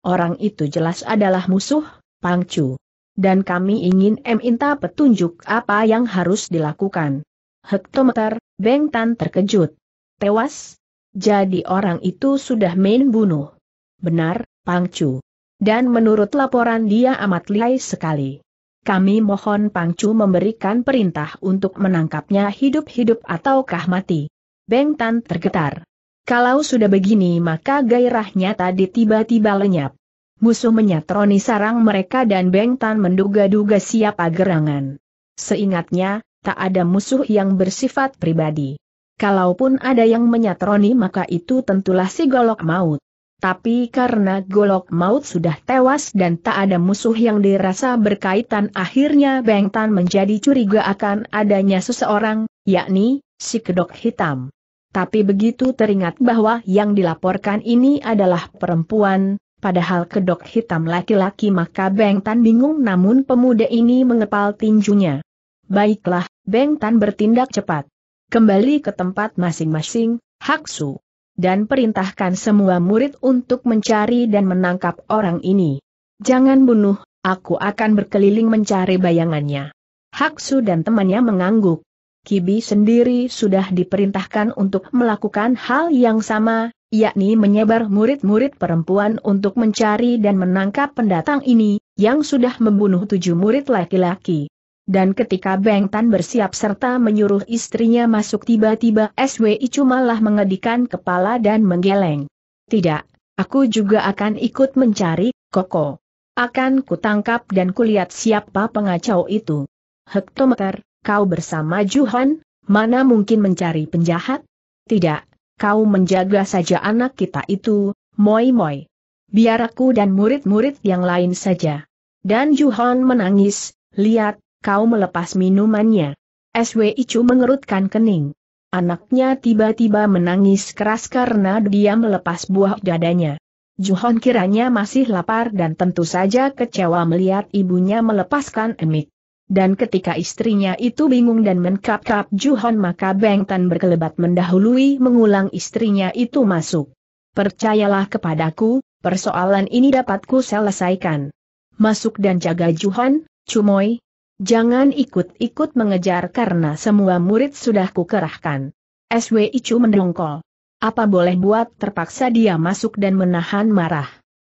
Orang itu jelas adalah musuh, Pangcu. Dan kami ingin minta petunjuk apa yang harus dilakukan. Hektometer, Beng Tan terkejut. Tewas, jadi orang itu sudah main bunuh. Benar, Pangcu. Dan menurut laporan dia amat lihai sekali. Kami mohon Pangcu memberikan perintah untuk menangkapnya hidup-hidup ataukah mati. Beng Tan tergetar. Kalau sudah begini maka gairahnya tadi tiba-tiba lenyap. Musuh menyatroni sarang mereka dan Beng Tan menduga-duga siapa gerangan. Seingatnya, tak ada musuh yang bersifat pribadi. Kalaupun ada yang menyatroni maka itu tentulah si golok maut. Tapi karena golok maut sudah tewas dan tak ada musuh yang dirasa berkaitan akhirnya Beng Tan menjadi curiga akan adanya seseorang, yakni, si kedok hitam. Tapi begitu teringat bahwa yang dilaporkan ini adalah perempuan, padahal kedok hitam laki-laki maka Beng Tan bingung namun pemuda ini mengepal tinjunya. Baiklah, Beng Tan bertindak cepat kembali ke tempat masing-masing, Haksu. Dan perintahkan semua murid untuk mencari dan menangkap orang ini. Jangan bunuh, aku akan berkeliling mencari bayangannya. Haksu dan temannya mengangguk. Kibi sendiri sudah diperintahkan untuk melakukan hal yang sama, yakni menyebar murid-murid perempuan untuk mencari dan menangkap pendatang ini, yang sudah membunuh tujuh murid laki-laki dan ketika Beng Tan bersiap serta menyuruh istrinya masuk tiba-tiba SWI cumalah mengedikan kepala dan menggeleng. Tidak, aku juga akan ikut mencari, Koko. Akan kutangkap dan kulihat siapa pengacau itu. Hektometer, kau bersama Juhan, mana mungkin mencari penjahat? Tidak, kau menjaga saja anak kita itu, Moi Moi. Biar aku dan murid-murid yang lain saja. Dan Juhan menangis, lihat, kau melepas minumannya. SW Icu mengerutkan kening. Anaknya tiba-tiba menangis keras karena dia melepas buah dadanya. Juhon kiranya masih lapar dan tentu saja kecewa melihat ibunya melepaskan emik. Dan ketika istrinya itu bingung dan menkap-kap Juhon maka Bengtan berkelebat mendahului mengulang istrinya itu masuk. Percayalah kepadaku, persoalan ini dapatku selesaikan. Masuk dan jaga Juhon, Cumoy, Jangan ikut-ikut mengejar karena semua murid sudah kukerahkan. SW Icu mendongkol. Apa boleh buat terpaksa dia masuk dan menahan marah.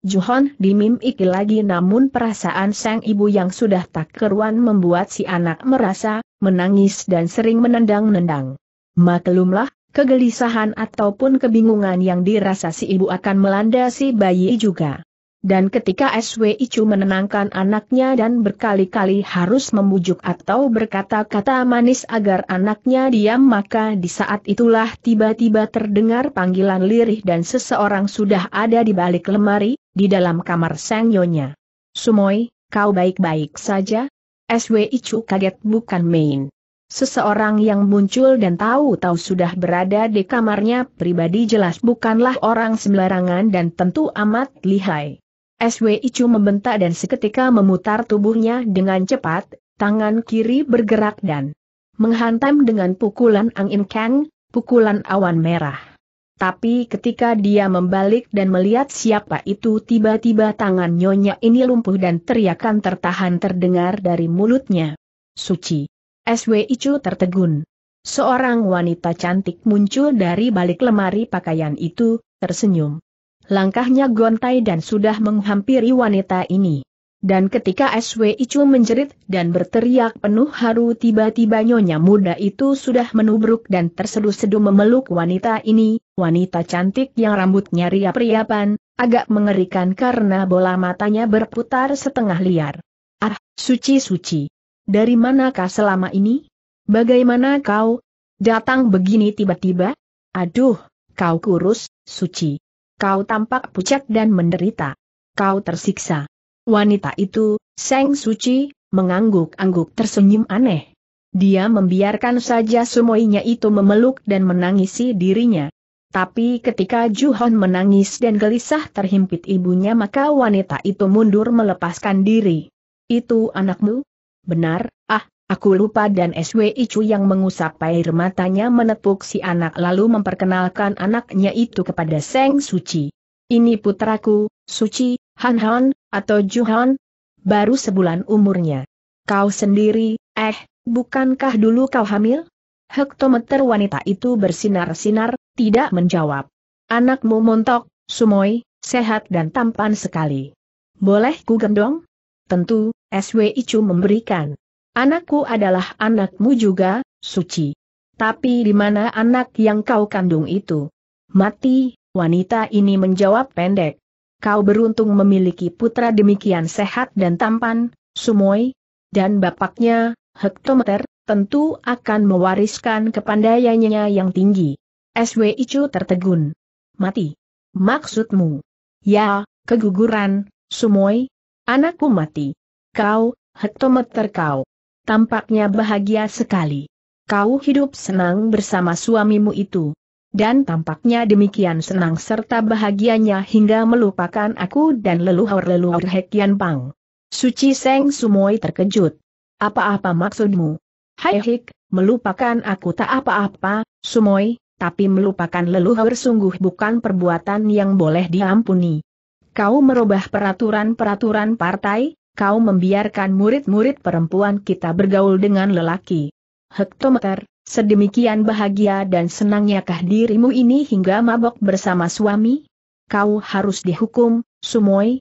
Juhon dimimiki lagi namun perasaan sang ibu yang sudah tak keruan membuat si anak merasa, menangis dan sering menendang-nendang. Maklumlah, kegelisahan ataupun kebingungan yang dirasa si ibu akan melanda si bayi juga. Dan ketika SW Icu menenangkan anaknya dan berkali-kali harus membujuk atau berkata-kata manis agar anaknya diam maka di saat itulah tiba-tiba terdengar panggilan lirih dan seseorang sudah ada di balik lemari, di dalam kamar Sengyonya. Sumoy, kau baik-baik saja? SW Icu kaget bukan main. Seseorang yang muncul dan tahu-tahu sudah berada di kamarnya pribadi jelas bukanlah orang sembarangan dan tentu amat lihai. SW Icu membentak dan seketika memutar tubuhnya dengan cepat, tangan kiri bergerak dan menghantam dengan pukulan angin kang, pukulan awan merah. Tapi ketika dia membalik dan melihat siapa itu tiba-tiba tangan nyonya ini lumpuh dan teriakan tertahan terdengar dari mulutnya. Suci. SW Icu tertegun. Seorang wanita cantik muncul dari balik lemari pakaian itu, tersenyum. Langkahnya gontai dan sudah menghampiri wanita ini. Dan ketika SW Icu menjerit dan berteriak penuh haru tiba-tiba nyonya muda itu sudah menubruk dan terseduh-seduh memeluk wanita ini, wanita cantik yang rambutnya riap-riapan, agak mengerikan karena bola matanya berputar setengah liar. Ah, suci-suci. Dari manakah selama ini? Bagaimana kau? Datang begini tiba-tiba? Aduh, kau kurus, suci. Kau tampak pucat dan menderita. Kau tersiksa. Wanita itu, Seng Suci, mengangguk-angguk tersenyum aneh. Dia membiarkan saja semuanya itu memeluk dan menangisi dirinya. Tapi ketika Juhon menangis dan gelisah terhimpit ibunya maka wanita itu mundur melepaskan diri. Itu anakmu? Benar, ah, Aku lupa dan Swi Chu yang mengusap air matanya menepuk si anak lalu memperkenalkan anaknya itu kepada Seng Suci. Ini putraku, Suci, Han Han, atau Ju Han? baru sebulan umurnya. Kau sendiri, eh, bukankah dulu kau hamil? Hektometer wanita itu bersinar-sinar, tidak menjawab. Anakmu montok, sumoy, sehat dan tampan sekali. Boleh ku gendong? Tentu, Swi Chu memberikan. Anakku adalah anakmu juga, suci. Tapi di mana anak yang kau kandung itu? Mati, wanita ini menjawab pendek. Kau beruntung memiliki putra demikian sehat dan tampan, sumoy, dan bapaknya, hektometer, tentu akan mewariskan kepandaiannya yang tinggi. SW Icu tertegun. Mati. Maksudmu? Ya, keguguran, Sumoy. Anakku mati. Kau, hektometer kau. Tampaknya bahagia sekali. Kau hidup senang bersama suamimu itu. Dan tampaknya demikian senang serta bahagianya hingga melupakan aku dan leluhur-leluhur Hekian Pang. Suci Seng Sumoi terkejut. Apa-apa maksudmu? Hai Hik, melupakan aku tak apa-apa, Sumoy. tapi melupakan leluhur sungguh bukan perbuatan yang boleh diampuni. Kau merubah peraturan-peraturan partai, kau membiarkan murid-murid perempuan kita bergaul dengan lelaki. Hektometer, sedemikian bahagia dan senangnyakah dirimu ini hingga mabok bersama suami? Kau harus dihukum, Sumoy.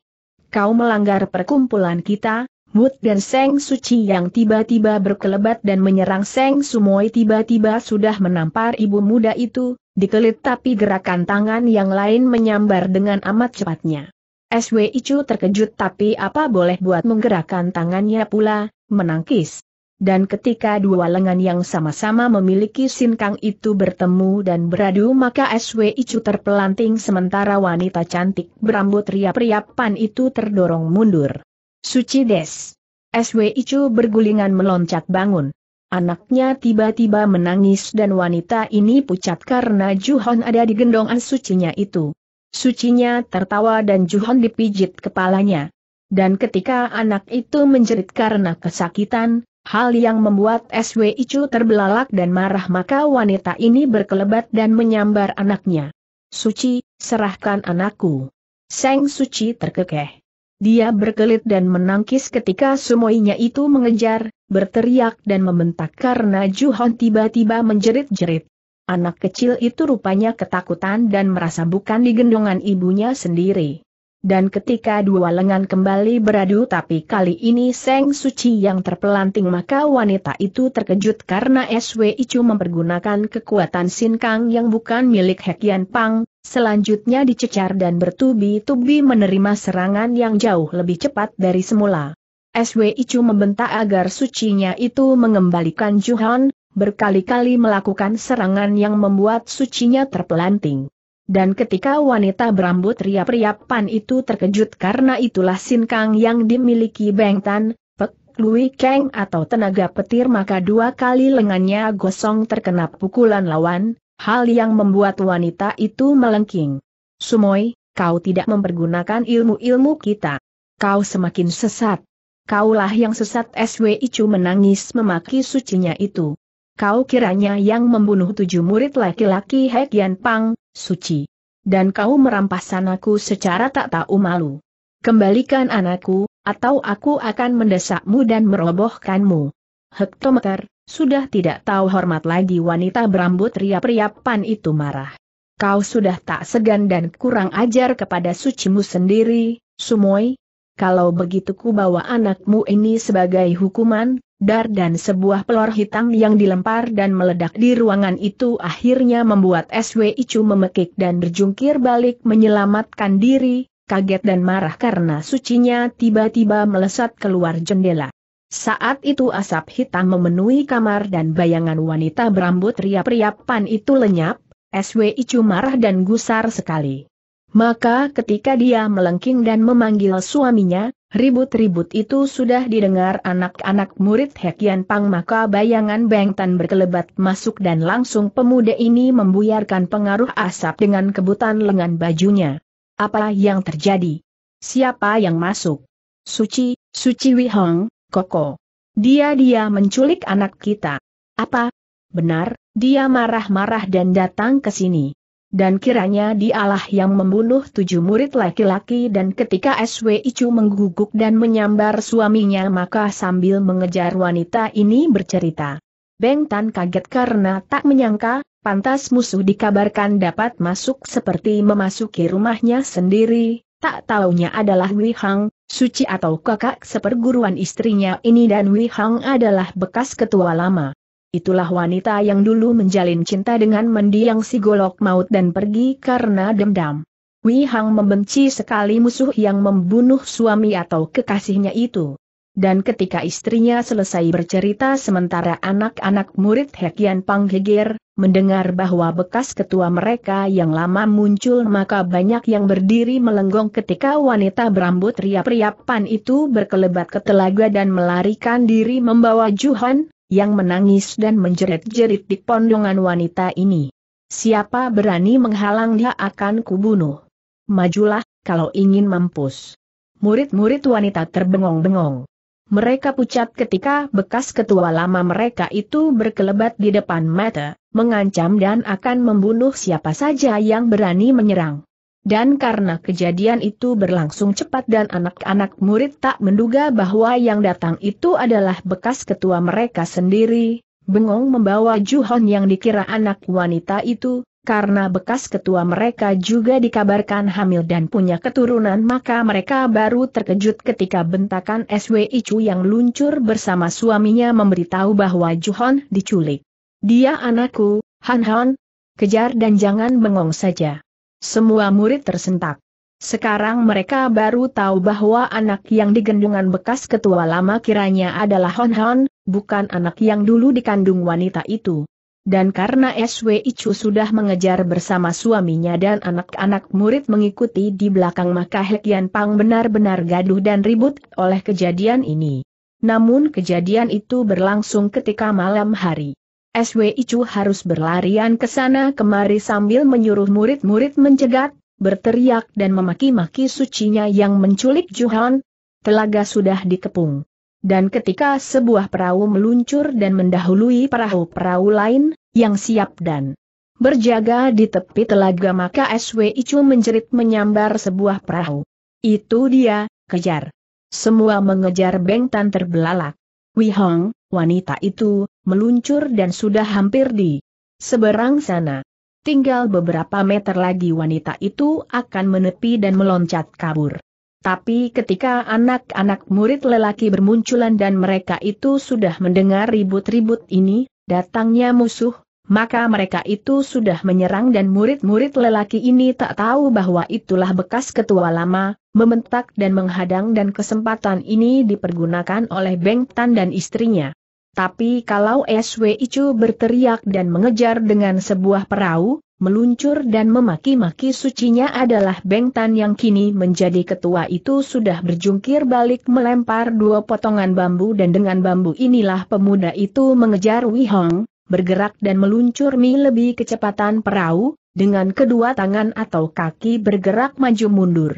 Kau melanggar perkumpulan kita, Mut dan Seng Suci yang tiba-tiba berkelebat dan menyerang Seng Sumoy tiba-tiba sudah menampar ibu muda itu, dikelit tapi gerakan tangan yang lain menyambar dengan amat cepatnya. SW Icu terkejut tapi apa boleh buat menggerakkan tangannya pula, menangkis. Dan ketika dua lengan yang sama-sama memiliki sinkang itu bertemu dan beradu maka SW Icu terpelanting sementara wanita cantik berambut riap-riapan itu terdorong mundur. Suci Des. SW Icu bergulingan meloncat bangun. Anaknya tiba-tiba menangis dan wanita ini pucat karena Juhon ada di gendongan sucinya itu. Sucinya tertawa dan Juhon dipijit kepalanya. Dan ketika anak itu menjerit karena kesakitan, hal yang membuat SW Icu terbelalak dan marah maka wanita ini berkelebat dan menyambar anaknya. Suci, serahkan anakku. Seng Suci terkekeh. Dia berkelit dan menangkis ketika semuanya itu mengejar, berteriak dan membentak karena Juhon tiba-tiba menjerit-jerit. Anak kecil itu rupanya ketakutan dan merasa bukan di gendongan ibunya sendiri. Dan ketika dua lengan kembali beradu tapi kali ini Seng Suci yang terpelanting maka wanita itu terkejut karena SW Icu mempergunakan kekuatan sinkang yang bukan milik Hekian Pang, selanjutnya dicecar dan bertubi-tubi menerima serangan yang jauh lebih cepat dari semula. SW Icu membentak agar sucinya itu mengembalikan Juhan, berkali-kali melakukan serangan yang membuat sucinya terpelanting. Dan ketika wanita berambut riap-riapan itu terkejut karena itulah sinkang yang dimiliki Bengtan, Pek Lui Kang atau tenaga petir maka dua kali lengannya gosong terkena pukulan lawan, hal yang membuat wanita itu melengking. Sumoi, kau tidak mempergunakan ilmu-ilmu kita. Kau semakin sesat. Kaulah yang sesat SW Icu menangis memaki sucinya itu kau kiranya yang membunuh tujuh murid laki-laki Hek Yan Pang, suci. Dan kau merampas anakku secara tak tahu malu. Kembalikan anakku, atau aku akan mendesakmu dan merobohkanmu. Hektometer, sudah tidak tahu hormat lagi wanita berambut riap-riapan itu marah. Kau sudah tak segan dan kurang ajar kepada sucimu sendiri, Sumoy, kalau begitu ku bawa anakmu ini sebagai hukuman, dar dan sebuah pelor hitam yang dilempar dan meledak di ruangan itu akhirnya membuat SW Icu memekik dan berjungkir balik menyelamatkan diri, kaget dan marah karena sucinya tiba-tiba melesat keluar jendela. Saat itu asap hitam memenuhi kamar dan bayangan wanita berambut riap-riapan itu lenyap, SW Icu marah dan gusar sekali. Maka ketika dia melengking dan memanggil suaminya, Ribut-ribut itu sudah didengar anak-anak murid Hekian Pang maka bayangan Beng berkelebat masuk dan langsung pemuda ini membuyarkan pengaruh asap dengan kebutan lengan bajunya. Apa yang terjadi? Siapa yang masuk? Suci, Suci Wihong, Koko. Dia-dia menculik anak kita. Apa? Benar, dia marah-marah dan datang ke sini. Dan kiranya dialah yang membunuh tujuh murid laki-laki dan ketika SW Icu mengguguk dan menyambar suaminya maka sambil mengejar wanita ini bercerita. Beng Tan kaget karena tak menyangka, pantas musuh dikabarkan dapat masuk seperti memasuki rumahnya sendiri, tak taunya adalah Wei Hang, suci atau kakak seperguruan istrinya ini dan Wei Hang adalah bekas ketua lama. Itulah wanita yang dulu menjalin cinta dengan mendiang si golok maut dan pergi karena dendam. Wei Hang membenci sekali musuh yang membunuh suami atau kekasihnya itu. Dan ketika istrinya selesai bercerita sementara anak-anak murid Hekian Panggeger, mendengar bahwa bekas ketua mereka yang lama muncul maka banyak yang berdiri melenggong ketika wanita berambut riap-riapan itu berkelebat ke telaga dan melarikan diri membawa Juhan, yang menangis dan menjerit-jerit di pondongan wanita ini. Siapa berani menghalang dia akan kubunuh. Majulah, kalau ingin mampus. Murid-murid wanita terbengong-bengong. Mereka pucat ketika bekas ketua lama mereka itu berkelebat di depan mata, mengancam dan akan membunuh siapa saja yang berani menyerang. Dan karena kejadian itu berlangsung cepat dan anak-anak murid tak menduga bahwa yang datang itu adalah bekas ketua mereka sendiri, bengong membawa Juhon yang dikira anak wanita itu, karena bekas ketua mereka juga dikabarkan hamil dan punya keturunan maka mereka baru terkejut ketika bentakan SW Icu yang luncur bersama suaminya memberitahu bahwa Juhon diculik. Dia anakku, Han Han, kejar dan jangan bengong saja. Semua murid tersentak. Sekarang mereka baru tahu bahwa anak yang digendongan bekas ketua lama kiranya adalah Hon Hon, bukan anak yang dulu dikandung wanita itu. Dan karena SW Icu sudah mengejar bersama suaminya dan anak-anak murid mengikuti di belakang maka Hekian Pang benar-benar gaduh dan ribut oleh kejadian ini. Namun kejadian itu berlangsung ketika malam hari. SW Icu harus berlarian ke sana kemari sambil menyuruh murid-murid mencegat, berteriak dan memaki-maki sucinya yang menculik Juhan. Telaga sudah dikepung. Dan ketika sebuah perahu meluncur dan mendahului perahu-perahu lain, yang siap dan berjaga di tepi telaga maka SW Icu menjerit menyambar sebuah perahu. Itu dia, kejar. Semua mengejar Beng terbelalak. Wihong, wanita itu, meluncur dan sudah hampir di seberang sana. Tinggal beberapa meter lagi wanita itu akan menepi dan meloncat kabur. Tapi ketika anak-anak murid lelaki bermunculan dan mereka itu sudah mendengar ribut-ribut ini, datangnya musuh, maka mereka itu sudah menyerang dan murid-murid lelaki ini tak tahu bahwa itulah bekas ketua lama, mementak dan menghadang dan kesempatan ini dipergunakan oleh Beng Tan dan istrinya. Tapi kalau SW Icu berteriak dan mengejar dengan sebuah perahu, meluncur dan memaki-maki sucinya adalah Beng Tan yang kini menjadi ketua itu sudah berjungkir balik melempar dua potongan bambu dan dengan bambu inilah pemuda itu mengejar Wihong, bergerak dan meluncur mi lebih kecepatan perahu, dengan kedua tangan atau kaki bergerak maju mundur.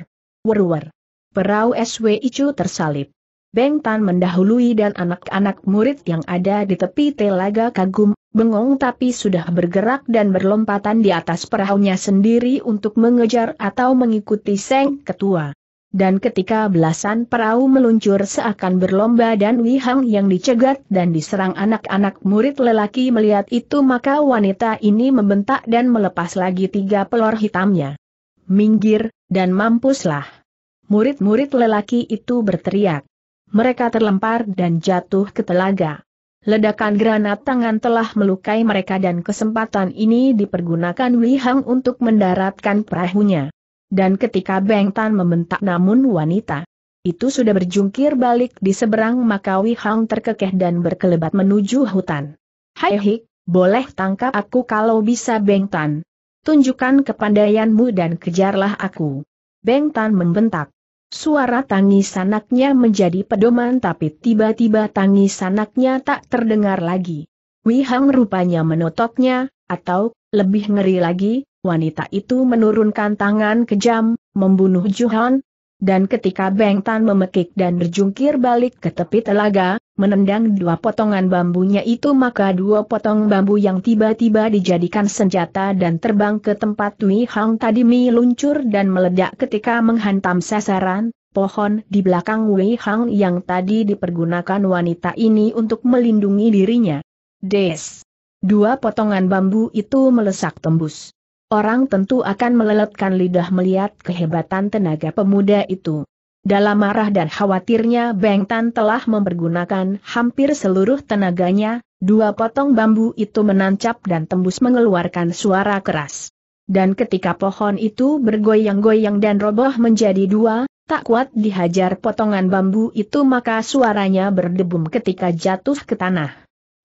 Werwer. Perahu SW Icu tersalip. Beng Tan mendahului dan anak-anak murid yang ada di tepi telaga kagum, bengong tapi sudah bergerak dan berlompatan di atas perahunya sendiri untuk mengejar atau mengikuti Seng Ketua. Dan ketika belasan perahu meluncur seakan berlomba dan Wihang yang dicegat dan diserang anak-anak murid lelaki melihat itu maka wanita ini membentak dan melepas lagi tiga pelor hitamnya. Minggir, dan mampuslah. Murid-murid lelaki itu berteriak mereka terlempar dan jatuh ke telaga. Ledakan granat tangan telah melukai mereka dan kesempatan ini dipergunakan Wei Hang untuk mendaratkan perahunya. Dan ketika Beng Tan membentak namun wanita itu sudah berjungkir balik di seberang maka Wei Hang terkekeh dan berkelebat menuju hutan. Hai Hik, boleh tangkap aku kalau bisa Beng Tan. Tunjukkan kepandaianmu dan kejarlah aku. Beng Tan membentak. Suara tangis anaknya menjadi pedoman tapi tiba-tiba tangis anaknya tak terdengar lagi. Hang rupanya menototnya, atau, lebih ngeri lagi, wanita itu menurunkan tangan kejam, membunuh Juhan, dan ketika Beng Tan memekik dan berjungkir balik ke tepi telaga, menendang dua potongan bambunya itu maka dua potong bambu yang tiba-tiba dijadikan senjata dan terbang ke tempat Tui Hang tadi meluncur dan meledak ketika menghantam sasaran, pohon di belakang Wei Hang yang tadi dipergunakan wanita ini untuk melindungi dirinya. Des! Dua potongan bambu itu melesak tembus. Orang tentu akan meleletkan lidah melihat kehebatan tenaga pemuda itu. Dalam marah dan khawatirnya Beng Tan telah mempergunakan hampir seluruh tenaganya, dua potong bambu itu menancap dan tembus mengeluarkan suara keras. Dan ketika pohon itu bergoyang-goyang dan roboh menjadi dua, tak kuat dihajar potongan bambu itu maka suaranya berdebum ketika jatuh ke tanah.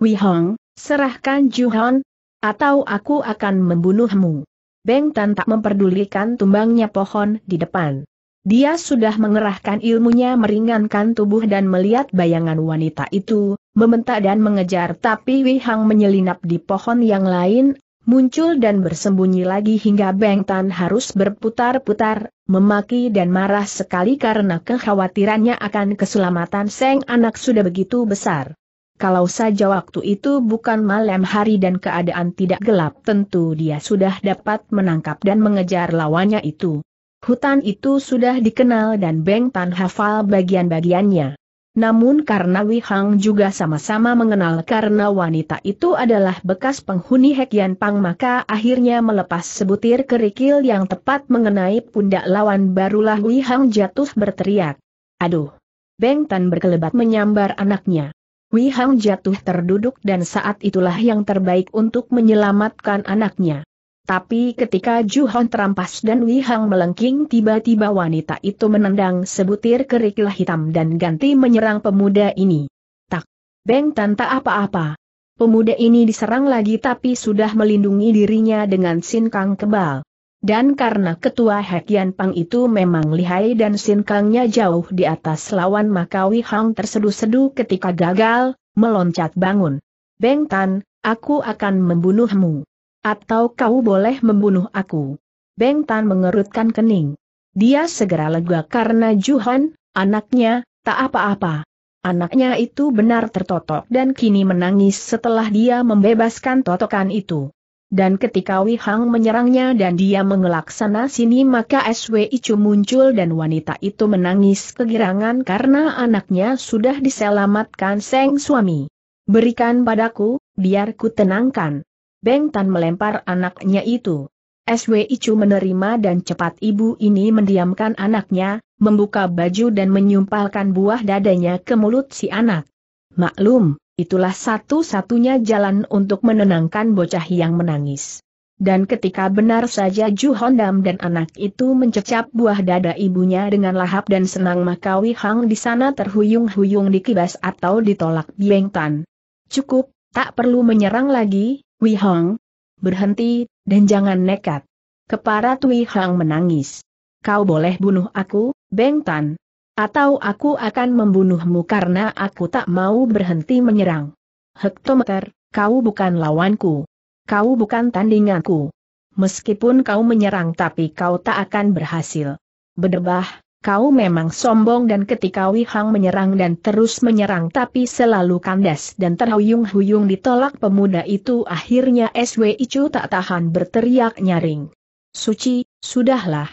Wihong, serahkan Juhon, atau aku akan membunuhmu. Beng Tan tak memperdulikan tumbangnya pohon di depan. Dia sudah mengerahkan ilmunya meringankan tubuh dan melihat bayangan wanita itu, membentak dan mengejar tapi Wei Hang menyelinap di pohon yang lain, muncul dan bersembunyi lagi hingga Beng Tan harus berputar-putar, memaki dan marah sekali karena kekhawatirannya akan keselamatan Seng anak sudah begitu besar. Kalau saja waktu itu bukan malam hari dan keadaan tidak gelap tentu dia sudah dapat menangkap dan mengejar lawannya itu. Hutan itu sudah dikenal dan Beng Tan hafal bagian-bagiannya. Namun karena Hang juga sama-sama mengenal karena wanita itu adalah bekas penghuni Hekian Pang maka akhirnya melepas sebutir kerikil yang tepat mengenai pundak lawan barulah Hang jatuh berteriak. Aduh! Beng Tan berkelebat menyambar anaknya. Wei Hang jatuh terduduk dan saat itulah yang terbaik untuk menyelamatkan anaknya. Tapi ketika Hong terampas dan Wei Hang melengking tiba-tiba wanita itu menendang sebutir kerikil hitam dan ganti menyerang pemuda ini. Tak, Beng Tan tak apa-apa. Pemuda ini diserang lagi tapi sudah melindungi dirinya dengan sinkang kebal. Dan karena ketua Hekian Pang itu memang lihai dan sinkangnya jauh di atas lawan maka Wei Hang tersedu-sedu ketika gagal, meloncat bangun. Beng Tan, aku akan membunuhmu. Atau kau boleh membunuh aku. Beng Tan mengerutkan kening. Dia segera lega karena Juhan, anaknya, tak apa-apa. Anaknya itu benar tertotok dan kini menangis setelah dia membebaskan totokan itu. Dan ketika Wei Hang menyerangnya dan dia mengelak sana sini maka SW Icu muncul dan wanita itu menangis kegirangan karena anaknya sudah diselamatkan Seng suami. Berikan padaku, biar ku tenangkan. Beng Tan melempar anaknya itu. SW Icu menerima dan cepat ibu ini mendiamkan anaknya, membuka baju dan menyumpalkan buah dadanya ke mulut si anak. Maklum, Itulah satu-satunya jalan untuk menenangkan bocah yang menangis. Dan ketika benar saja Ju Hondam dan anak itu mencecap buah dada ibunya dengan lahap dan senang maka Wi Hang di sana terhuyung-huyung dikibas atau ditolak Bieng Tan. Cukup, tak perlu menyerang lagi, Wi Hang. Berhenti, dan jangan nekat. Keparat Wi Hang menangis. Kau boleh bunuh aku, Tan. Atau aku akan membunuhmu karena aku tak mau berhenti menyerang. Hektometer, kau bukan lawanku. Kau bukan tandinganku. Meskipun kau menyerang tapi kau tak akan berhasil. Bedebah, kau memang sombong dan ketika Wihang menyerang dan terus menyerang tapi selalu kandas dan terhuyung-huyung ditolak pemuda itu akhirnya SW Icu tak tahan berteriak nyaring. Suci, sudahlah.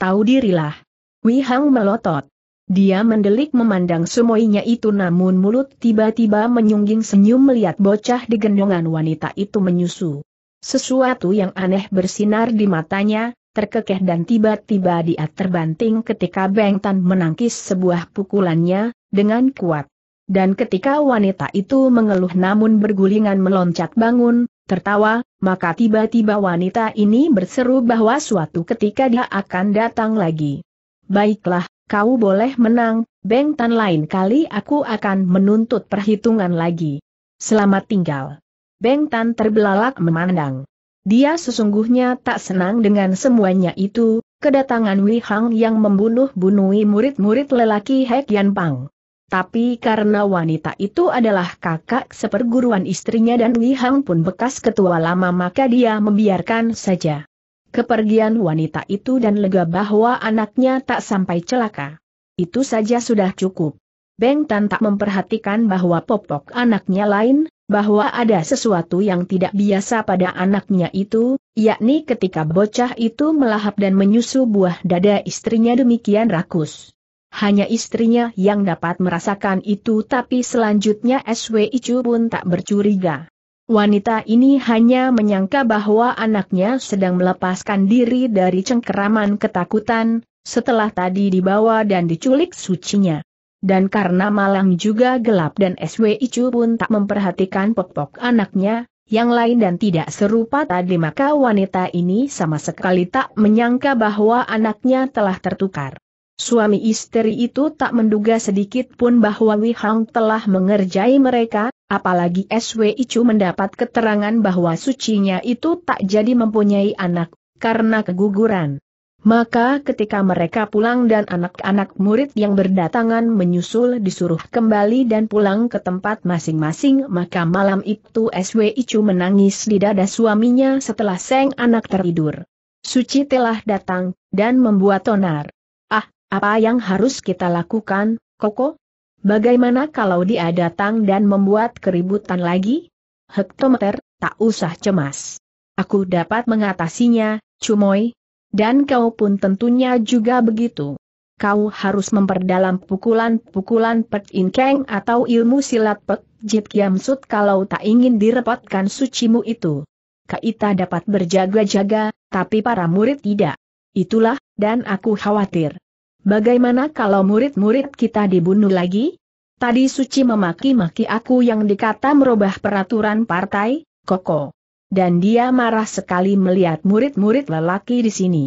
Tahu dirilah. Wihang melotot. Dia mendelik memandang semuanya itu namun mulut tiba-tiba menyungging senyum melihat bocah di gendongan wanita itu menyusu. Sesuatu yang aneh bersinar di matanya, terkekeh dan tiba-tiba dia terbanting ketika Beng Tan menangkis sebuah pukulannya, dengan kuat. Dan ketika wanita itu mengeluh namun bergulingan meloncat bangun, tertawa, maka tiba-tiba wanita ini berseru bahwa suatu ketika dia akan datang lagi. Baiklah, kau boleh menang, Beng Tan lain kali aku akan menuntut perhitungan lagi. Selamat tinggal. Beng Tan terbelalak memandang. Dia sesungguhnya tak senang dengan semuanya itu, kedatangan Wei Hang yang membunuh bunuhi murid-murid lelaki Hek Yan Pang. Tapi karena wanita itu adalah kakak seperguruan istrinya dan Wei Hang pun bekas ketua lama maka dia membiarkan saja kepergian wanita itu dan lega bahwa anaknya tak sampai celaka. Itu saja sudah cukup. Beng Tan tak memperhatikan bahwa popok anaknya lain, bahwa ada sesuatu yang tidak biasa pada anaknya itu, yakni ketika bocah itu melahap dan menyusu buah dada istrinya demikian rakus. Hanya istrinya yang dapat merasakan itu tapi selanjutnya SW Icu pun tak bercuriga. Wanita ini hanya menyangka bahwa anaknya sedang melepaskan diri dari cengkeraman ketakutan, setelah tadi dibawa dan diculik sucinya. Dan karena malam juga gelap dan SW Icu pun tak memperhatikan popok anaknya, yang lain dan tidak serupa tadi maka wanita ini sama sekali tak menyangka bahwa anaknya telah tertukar. Suami istri itu tak menduga sedikit pun bahwa Wihang telah mengerjai mereka, apalagi SW Icu mendapat keterangan bahwa sucinya itu tak jadi mempunyai anak, karena keguguran. Maka ketika mereka pulang dan anak-anak murid yang berdatangan menyusul disuruh kembali dan pulang ke tempat masing-masing maka malam itu SW Icu menangis di dada suaminya setelah seng anak tertidur. Suci telah datang, dan membuat tonar. Ah, apa yang harus kita lakukan, Koko? Bagaimana kalau dia datang dan membuat keributan lagi? Hektometer, tak usah cemas. Aku dapat mengatasinya, Cumoy. Dan kau pun tentunya juga begitu. Kau harus memperdalam pukulan-pukulan Pek keng atau ilmu silat Pek Jit Kiam Sut kalau tak ingin direpotkan sucimu itu. Kaita dapat berjaga-jaga, tapi para murid tidak. Itulah, dan aku khawatir. Bagaimana kalau murid-murid kita dibunuh lagi? Tadi Suci memaki-maki aku yang dikata merubah peraturan partai, Koko. Dan dia marah sekali melihat murid-murid lelaki di sini.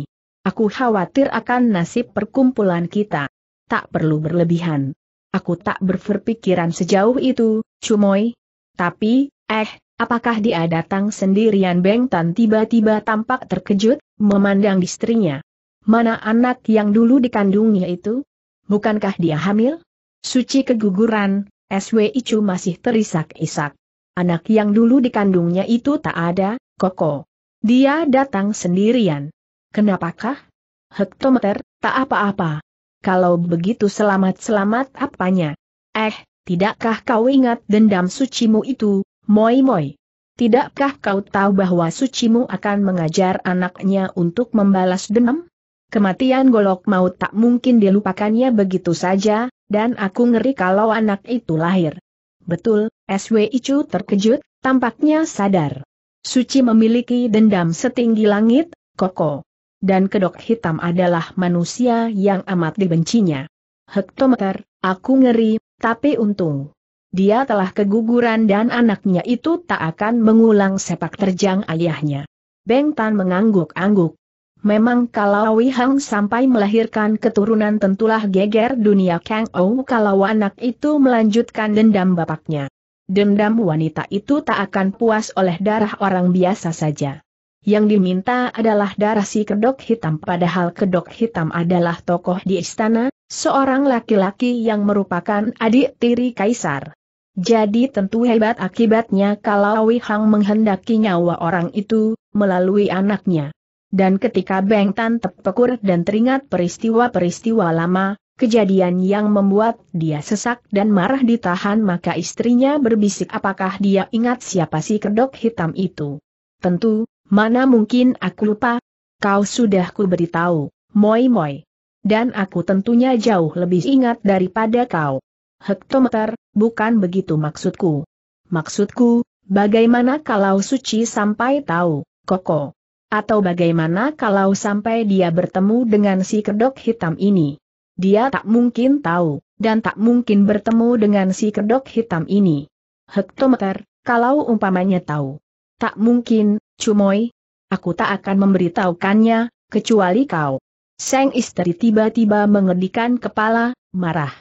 Aku khawatir akan nasib perkumpulan kita. Tak perlu berlebihan. Aku tak berpikiran sejauh itu, Cumoy. Tapi, eh, apakah dia datang sendirian Beng Tan tiba-tiba tampak terkejut, memandang istrinya. Mana anak yang dulu dikandungnya itu? Bukankah dia hamil? Suci keguguran, SW Icu masih terisak-isak. Anak yang dulu dikandungnya itu tak ada, Koko. Dia datang sendirian. Kenapakah? Hektometer, tak apa-apa. Kalau begitu selamat-selamat apanya? Eh, tidakkah kau ingat dendam sucimu itu, moi-moi? Tidakkah kau tahu bahwa sucimu akan mengajar anaknya untuk membalas dendam? Kematian golok maut tak mungkin dilupakannya begitu saja, dan aku ngeri kalau anak itu lahir. Betul, SW Icu terkejut, tampaknya sadar. Suci memiliki dendam setinggi langit, Koko. Dan kedok hitam adalah manusia yang amat dibencinya. Hektometer, aku ngeri, tapi untung. Dia telah keguguran dan anaknya itu tak akan mengulang sepak terjang ayahnya. Beng Tan mengangguk-angguk. Memang kalau Wei Hang sampai melahirkan keturunan tentulah geger dunia Kang Ou kalau anak itu melanjutkan dendam bapaknya. Dendam wanita itu tak akan puas oleh darah orang biasa saja. Yang diminta adalah darah si kedok hitam padahal kedok hitam adalah tokoh di istana, seorang laki-laki yang merupakan adik tiri kaisar. Jadi tentu hebat akibatnya kalau Wei Hang menghendaki nyawa orang itu, melalui anaknya dan ketika Beng Tan terpekur dan teringat peristiwa-peristiwa lama, kejadian yang membuat dia sesak dan marah ditahan maka istrinya berbisik apakah dia ingat siapa si kedok hitam itu. Tentu, mana mungkin aku lupa? Kau sudah ku beritahu, moi moi. Dan aku tentunya jauh lebih ingat daripada kau. Hektometer, bukan begitu maksudku. Maksudku, bagaimana kalau suci sampai tahu, Koko? Atau bagaimana kalau sampai dia bertemu dengan si kedok hitam ini? Dia tak mungkin tahu, dan tak mungkin bertemu dengan si kedok hitam ini. Hektometer, kalau umpamanya tahu. Tak mungkin, Cumoy. Aku tak akan memberitahukannya, kecuali kau. Seng istri tiba-tiba mengedikan kepala, marah.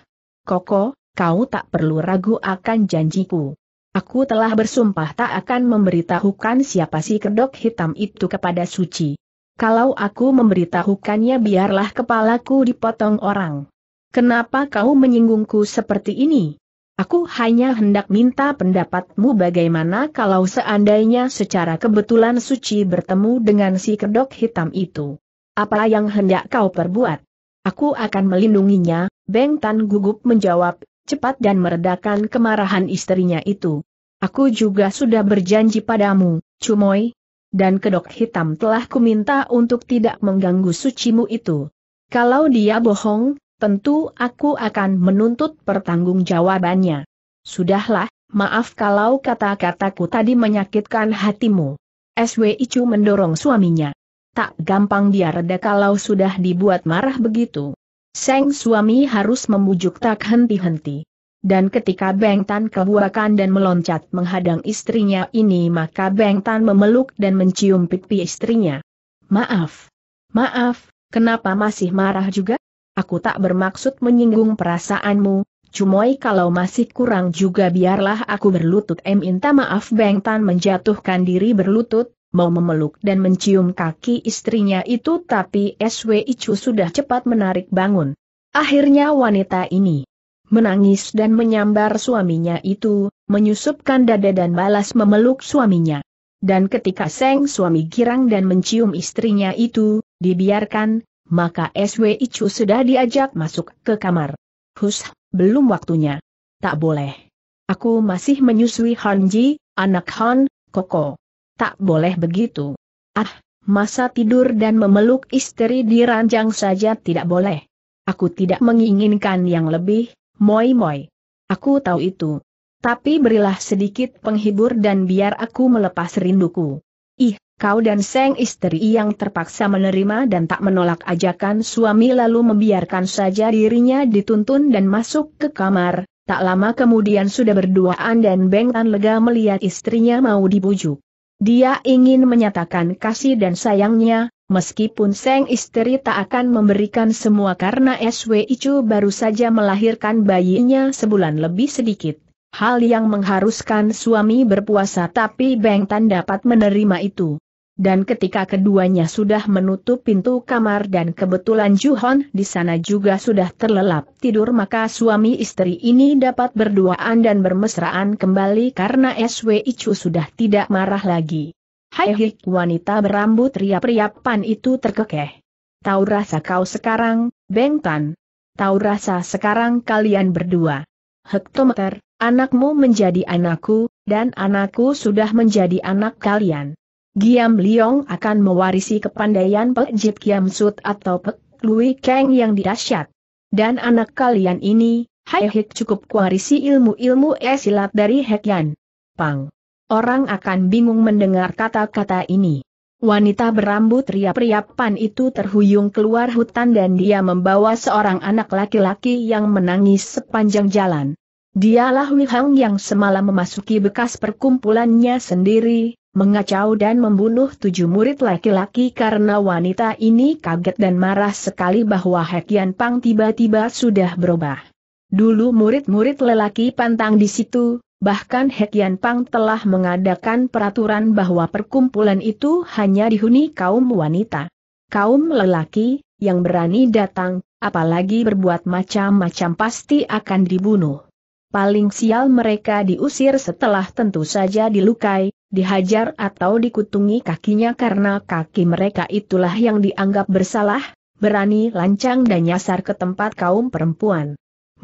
Koko, kau tak perlu ragu akan janjiku. Aku telah bersumpah tak akan memberitahukan siapa si kedok hitam itu kepada Suci. Kalau aku memberitahukannya biarlah kepalaku dipotong orang. Kenapa kau menyinggungku seperti ini? Aku hanya hendak minta pendapatmu bagaimana kalau seandainya secara kebetulan Suci bertemu dengan si kedok hitam itu. Apa yang hendak kau perbuat? Aku akan melindunginya, Beng Tan gugup menjawab, cepat dan meredakan kemarahan istrinya itu. Aku juga sudah berjanji padamu, Cumoy. Dan kedok hitam telah kuminta untuk tidak mengganggu sucimu itu. Kalau dia bohong, tentu aku akan menuntut pertanggungjawabannya. Sudahlah, maaf kalau kata-kataku tadi menyakitkan hatimu. SW Icu mendorong suaminya. Tak gampang dia reda kalau sudah dibuat marah begitu. Sang suami harus membujuk tak henti-henti. Dan ketika Beng Tan kebuakan dan meloncat menghadang istrinya ini maka Beng Tan memeluk dan mencium pipi istrinya. Maaf. Maaf, kenapa masih marah juga? Aku tak bermaksud menyinggung perasaanmu, Cumoi kalau masih kurang juga biarlah aku berlutut. Minta maaf Beng Tan menjatuhkan diri berlutut, mau memeluk dan mencium kaki istrinya itu tapi SW Icu sudah cepat menarik bangun. Akhirnya wanita ini menangis dan menyambar suaminya itu, menyusupkan dada dan balas memeluk suaminya. Dan ketika Seng suami girang dan mencium istrinya itu, dibiarkan, maka SW Icu sudah diajak masuk ke kamar. Hus, belum waktunya. Tak boleh. Aku masih menyusui Hanji, anak Han, Koko tak boleh begitu. Ah, masa tidur dan memeluk istri di saja tidak boleh. Aku tidak menginginkan yang lebih, moi-moi. Aku tahu itu. Tapi berilah sedikit penghibur dan biar aku melepas rinduku. Ih, kau dan seng istri yang terpaksa menerima dan tak menolak ajakan suami lalu membiarkan saja dirinya dituntun dan masuk ke kamar, tak lama kemudian sudah berduaan dan Beng lega melihat istrinya mau dibujuk. Dia ingin menyatakan kasih dan sayangnya, meskipun Seng istri tak akan memberikan semua karena SW Icu baru saja melahirkan bayinya sebulan lebih sedikit. Hal yang mengharuskan suami berpuasa tapi Beng Tan dapat menerima itu. Dan ketika keduanya sudah menutup pintu kamar dan kebetulan Juhon di sana juga sudah terlelap tidur maka suami istri ini dapat berduaan dan bermesraan kembali karena SW Ichu sudah tidak marah lagi. Hai hik wanita berambut riap-riapan itu terkekeh. Tahu rasa kau sekarang, Bengtan. Tahu rasa sekarang kalian berdua. Hektometer, anakmu menjadi anakku, dan anakku sudah menjadi anak kalian. Giam Liong akan mewarisi kepandaian Pek Jip Kiam Sut atau Pek Lui Kang yang dirasyat. Dan anak kalian ini, Hai Hik cukup kuarisi ilmu-ilmu esilat dari Yan. Pang. Orang akan bingung mendengar kata-kata ini. Wanita berambut riap-riapan itu terhuyung keluar hutan dan dia membawa seorang anak laki-laki yang menangis sepanjang jalan. Dialah Wihang yang semalam memasuki bekas perkumpulannya sendiri, mengacau dan membunuh tujuh murid laki-laki karena wanita ini kaget dan marah sekali bahwa Hekian Pang tiba-tiba sudah berubah. Dulu murid-murid lelaki pantang di situ, bahkan Hekian Pang telah mengadakan peraturan bahwa perkumpulan itu hanya dihuni kaum wanita. Kaum lelaki, yang berani datang, apalagi berbuat macam-macam pasti akan dibunuh. Paling sial mereka diusir setelah tentu saja dilukai, dihajar atau dikutungi kakinya karena kaki mereka itulah yang dianggap bersalah, berani lancang dan nyasar ke tempat kaum perempuan.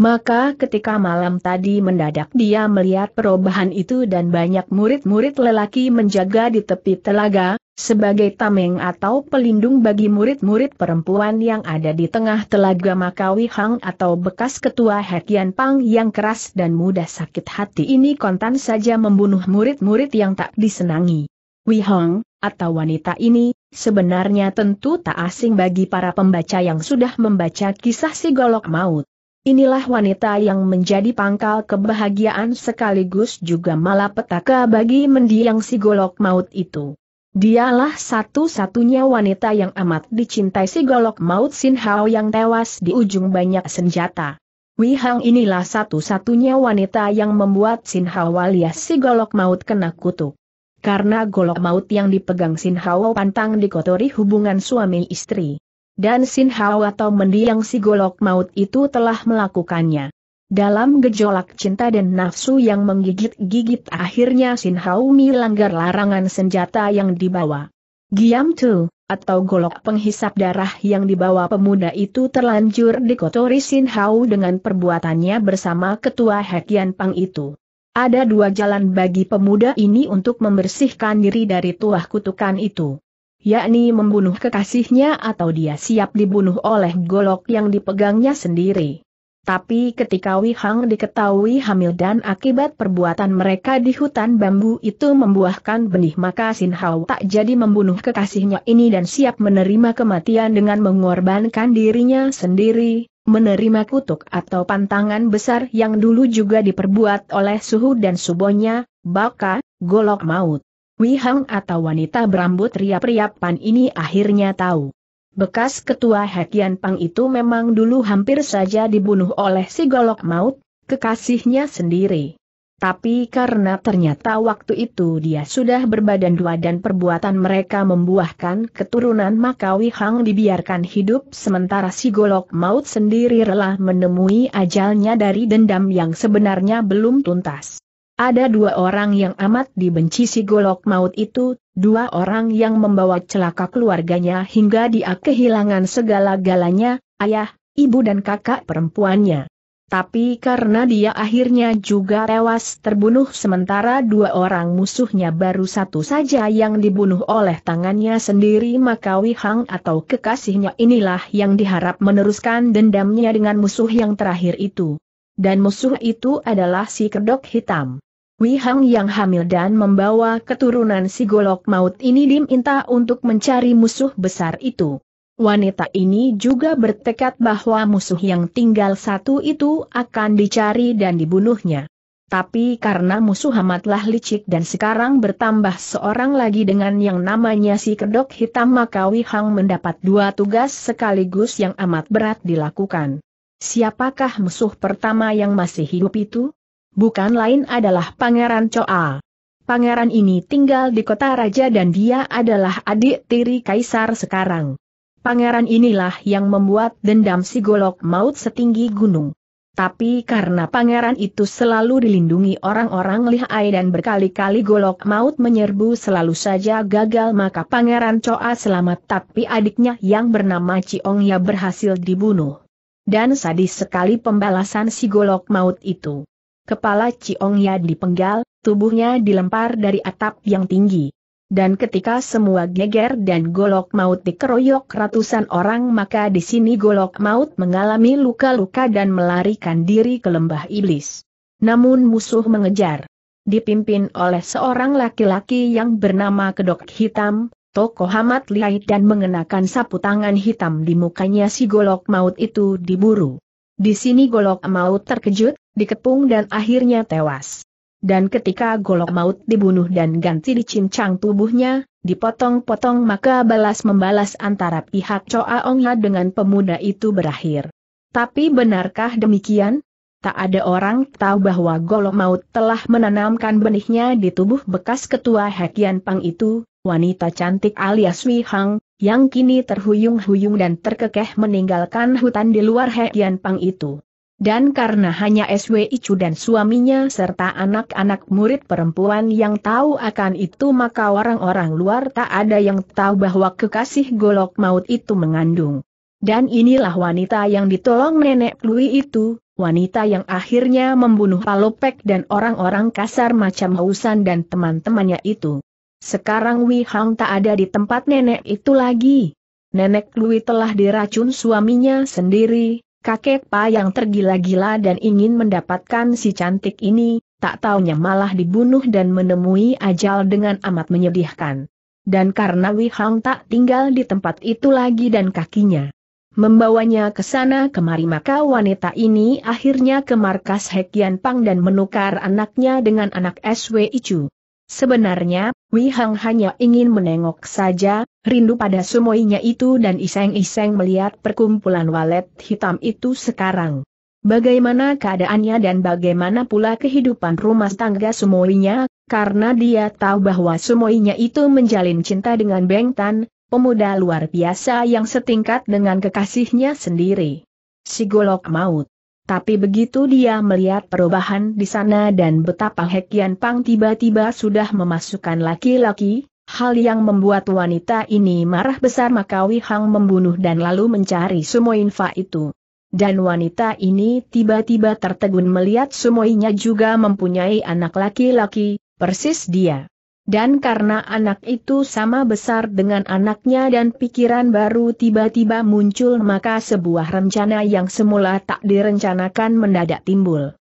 Maka ketika malam tadi mendadak dia melihat perubahan itu dan banyak murid-murid lelaki menjaga di tepi telaga, sebagai tameng atau pelindung bagi murid-murid perempuan yang ada di tengah telaga Makawi Hang atau bekas ketua Hekian Pang yang keras dan mudah sakit hati ini kontan saja membunuh murid-murid yang tak disenangi. Wei Hong, atau wanita ini, sebenarnya tentu tak asing bagi para pembaca yang sudah membaca kisah si golok maut. Inilah wanita yang menjadi pangkal kebahagiaan sekaligus juga malapetaka bagi mendiang si golok maut itu. Dialah satu-satunya wanita yang amat dicintai si golok maut Sin Hao yang tewas di ujung banyak senjata. Wei Hang inilah satu-satunya wanita yang membuat Sin Hao alias si golok maut kena kutu. Karena golok maut yang dipegang Sin Hao pantang dikotori hubungan suami istri. Dan Sin Hao atau mendiang si golok maut itu telah melakukannya. Dalam gejolak cinta dan nafsu yang menggigit-gigit akhirnya Sin Haumi langgar larangan senjata yang dibawa. Giam Tu, atau golok penghisap darah yang dibawa pemuda itu terlanjur dikotori Sin Hau dengan perbuatannya bersama ketua Hekian Pang itu. Ada dua jalan bagi pemuda ini untuk membersihkan diri dari tuah kutukan itu. Yakni membunuh kekasihnya atau dia siap dibunuh oleh golok yang dipegangnya sendiri. Tapi ketika Wei Hang diketahui hamil dan akibat perbuatan mereka di hutan bambu itu membuahkan benih maka Sin Hao tak jadi membunuh kekasihnya ini dan siap menerima kematian dengan mengorbankan dirinya sendiri, menerima kutuk atau pantangan besar yang dulu juga diperbuat oleh suhu dan subonya, baka, golok maut. Wei Hang atau wanita berambut riap-riapan ini akhirnya tahu bekas ketua Hekian Pang itu memang dulu hampir saja dibunuh oleh si golok maut, kekasihnya sendiri. Tapi karena ternyata waktu itu dia sudah berbadan dua dan perbuatan mereka membuahkan keturunan maka Hang, dibiarkan hidup sementara si golok maut sendiri rela menemui ajalnya dari dendam yang sebenarnya belum tuntas. Ada dua orang yang amat dibenci si golok maut itu, dua orang yang membawa celaka keluarganya hingga dia kehilangan segala-galanya, ayah, ibu dan kakak perempuannya. Tapi karena dia akhirnya juga tewas terbunuh sementara dua orang musuhnya baru satu saja yang dibunuh oleh tangannya sendiri maka Wihang atau kekasihnya inilah yang diharap meneruskan dendamnya dengan musuh yang terakhir itu. Dan musuh itu adalah si kedok hitam. Wei Hang yang hamil dan membawa keturunan si golok maut ini diminta untuk mencari musuh besar itu. Wanita ini juga bertekad bahwa musuh yang tinggal satu itu akan dicari dan dibunuhnya. Tapi karena musuh amatlah licik dan sekarang bertambah seorang lagi dengan yang namanya si kedok hitam maka Wei Hang mendapat dua tugas sekaligus yang amat berat dilakukan. Siapakah musuh pertama yang masih hidup itu? bukan lain adalah Pangeran Coa. Pangeran ini tinggal di kota raja dan dia adalah adik tiri kaisar sekarang. Pangeran inilah yang membuat dendam si golok maut setinggi gunung. Tapi karena pangeran itu selalu dilindungi orang-orang lihai dan berkali-kali golok maut menyerbu selalu saja gagal maka pangeran Coa selamat tapi adiknya yang bernama Ciong Ya berhasil dibunuh. Dan sadis sekali pembalasan si golok maut itu kepala Ciong Ya dipenggal, tubuhnya dilempar dari atap yang tinggi. Dan ketika semua geger dan golok maut dikeroyok ratusan orang maka di sini golok maut mengalami luka-luka dan melarikan diri ke lembah iblis. Namun musuh mengejar. Dipimpin oleh seorang laki-laki yang bernama Kedok Hitam, Tokoh amat Liai dan mengenakan sapu tangan hitam di mukanya si golok maut itu diburu. Di sini golok maut terkejut, dikepung dan akhirnya tewas. Dan ketika golok maut dibunuh dan ganti dicincang tubuhnya, dipotong-potong maka balas membalas antara pihak Choa Ongha dengan pemuda itu berakhir. Tapi benarkah demikian? Tak ada orang tahu bahwa Golok Maut telah menanamkan benihnya di tubuh bekas ketua Hekian Pang itu, wanita cantik alias Wei Hang, yang kini terhuyung-huyung dan terkekeh meninggalkan hutan di luar Hekian Pang itu. Dan karena hanya SW Icu dan suaminya serta anak-anak murid perempuan yang tahu akan itu maka orang-orang luar tak ada yang tahu bahwa kekasih Golok Maut itu mengandung. Dan inilah wanita yang ditolong nenek Lui itu, wanita yang akhirnya membunuh Palopek dan orang-orang kasar macam Hausan dan teman-temannya itu. Sekarang Wi Hang tak ada di tempat nenek itu lagi. Nenek Lui telah diracun suaminya sendiri, kakek Pa yang tergila-gila dan ingin mendapatkan si cantik ini, tak taunya malah dibunuh dan menemui ajal dengan amat menyedihkan. Dan karena Wi Hang tak tinggal di tempat itu lagi dan kakinya Membawanya ke sana kemari maka wanita ini akhirnya ke markas Hekian Pang dan menukar anaknya dengan anak SW Icu. Sebenarnya, Wei Hang hanya ingin menengok saja, rindu pada Sumoinya itu dan iseng-iseng melihat perkumpulan walet hitam itu sekarang. Bagaimana keadaannya dan bagaimana pula kehidupan rumah tangga Sumoinya, karena dia tahu bahwa Sumoinya itu menjalin cinta dengan Beng Tan, pemuda luar biasa yang setingkat dengan kekasihnya sendiri. Si golok maut. Tapi begitu dia melihat perubahan di sana dan betapa Hekian Pang tiba-tiba sudah memasukkan laki-laki, hal yang membuat wanita ini marah besar maka Wihang membunuh dan lalu mencari Sumoinfa itu. Dan wanita ini tiba-tiba tertegun melihat sumoinya juga mempunyai anak laki-laki, persis dia. Dan karena anak itu sama besar dengan anaknya dan pikiran baru tiba-tiba muncul maka sebuah rencana yang semula tak direncanakan mendadak timbul.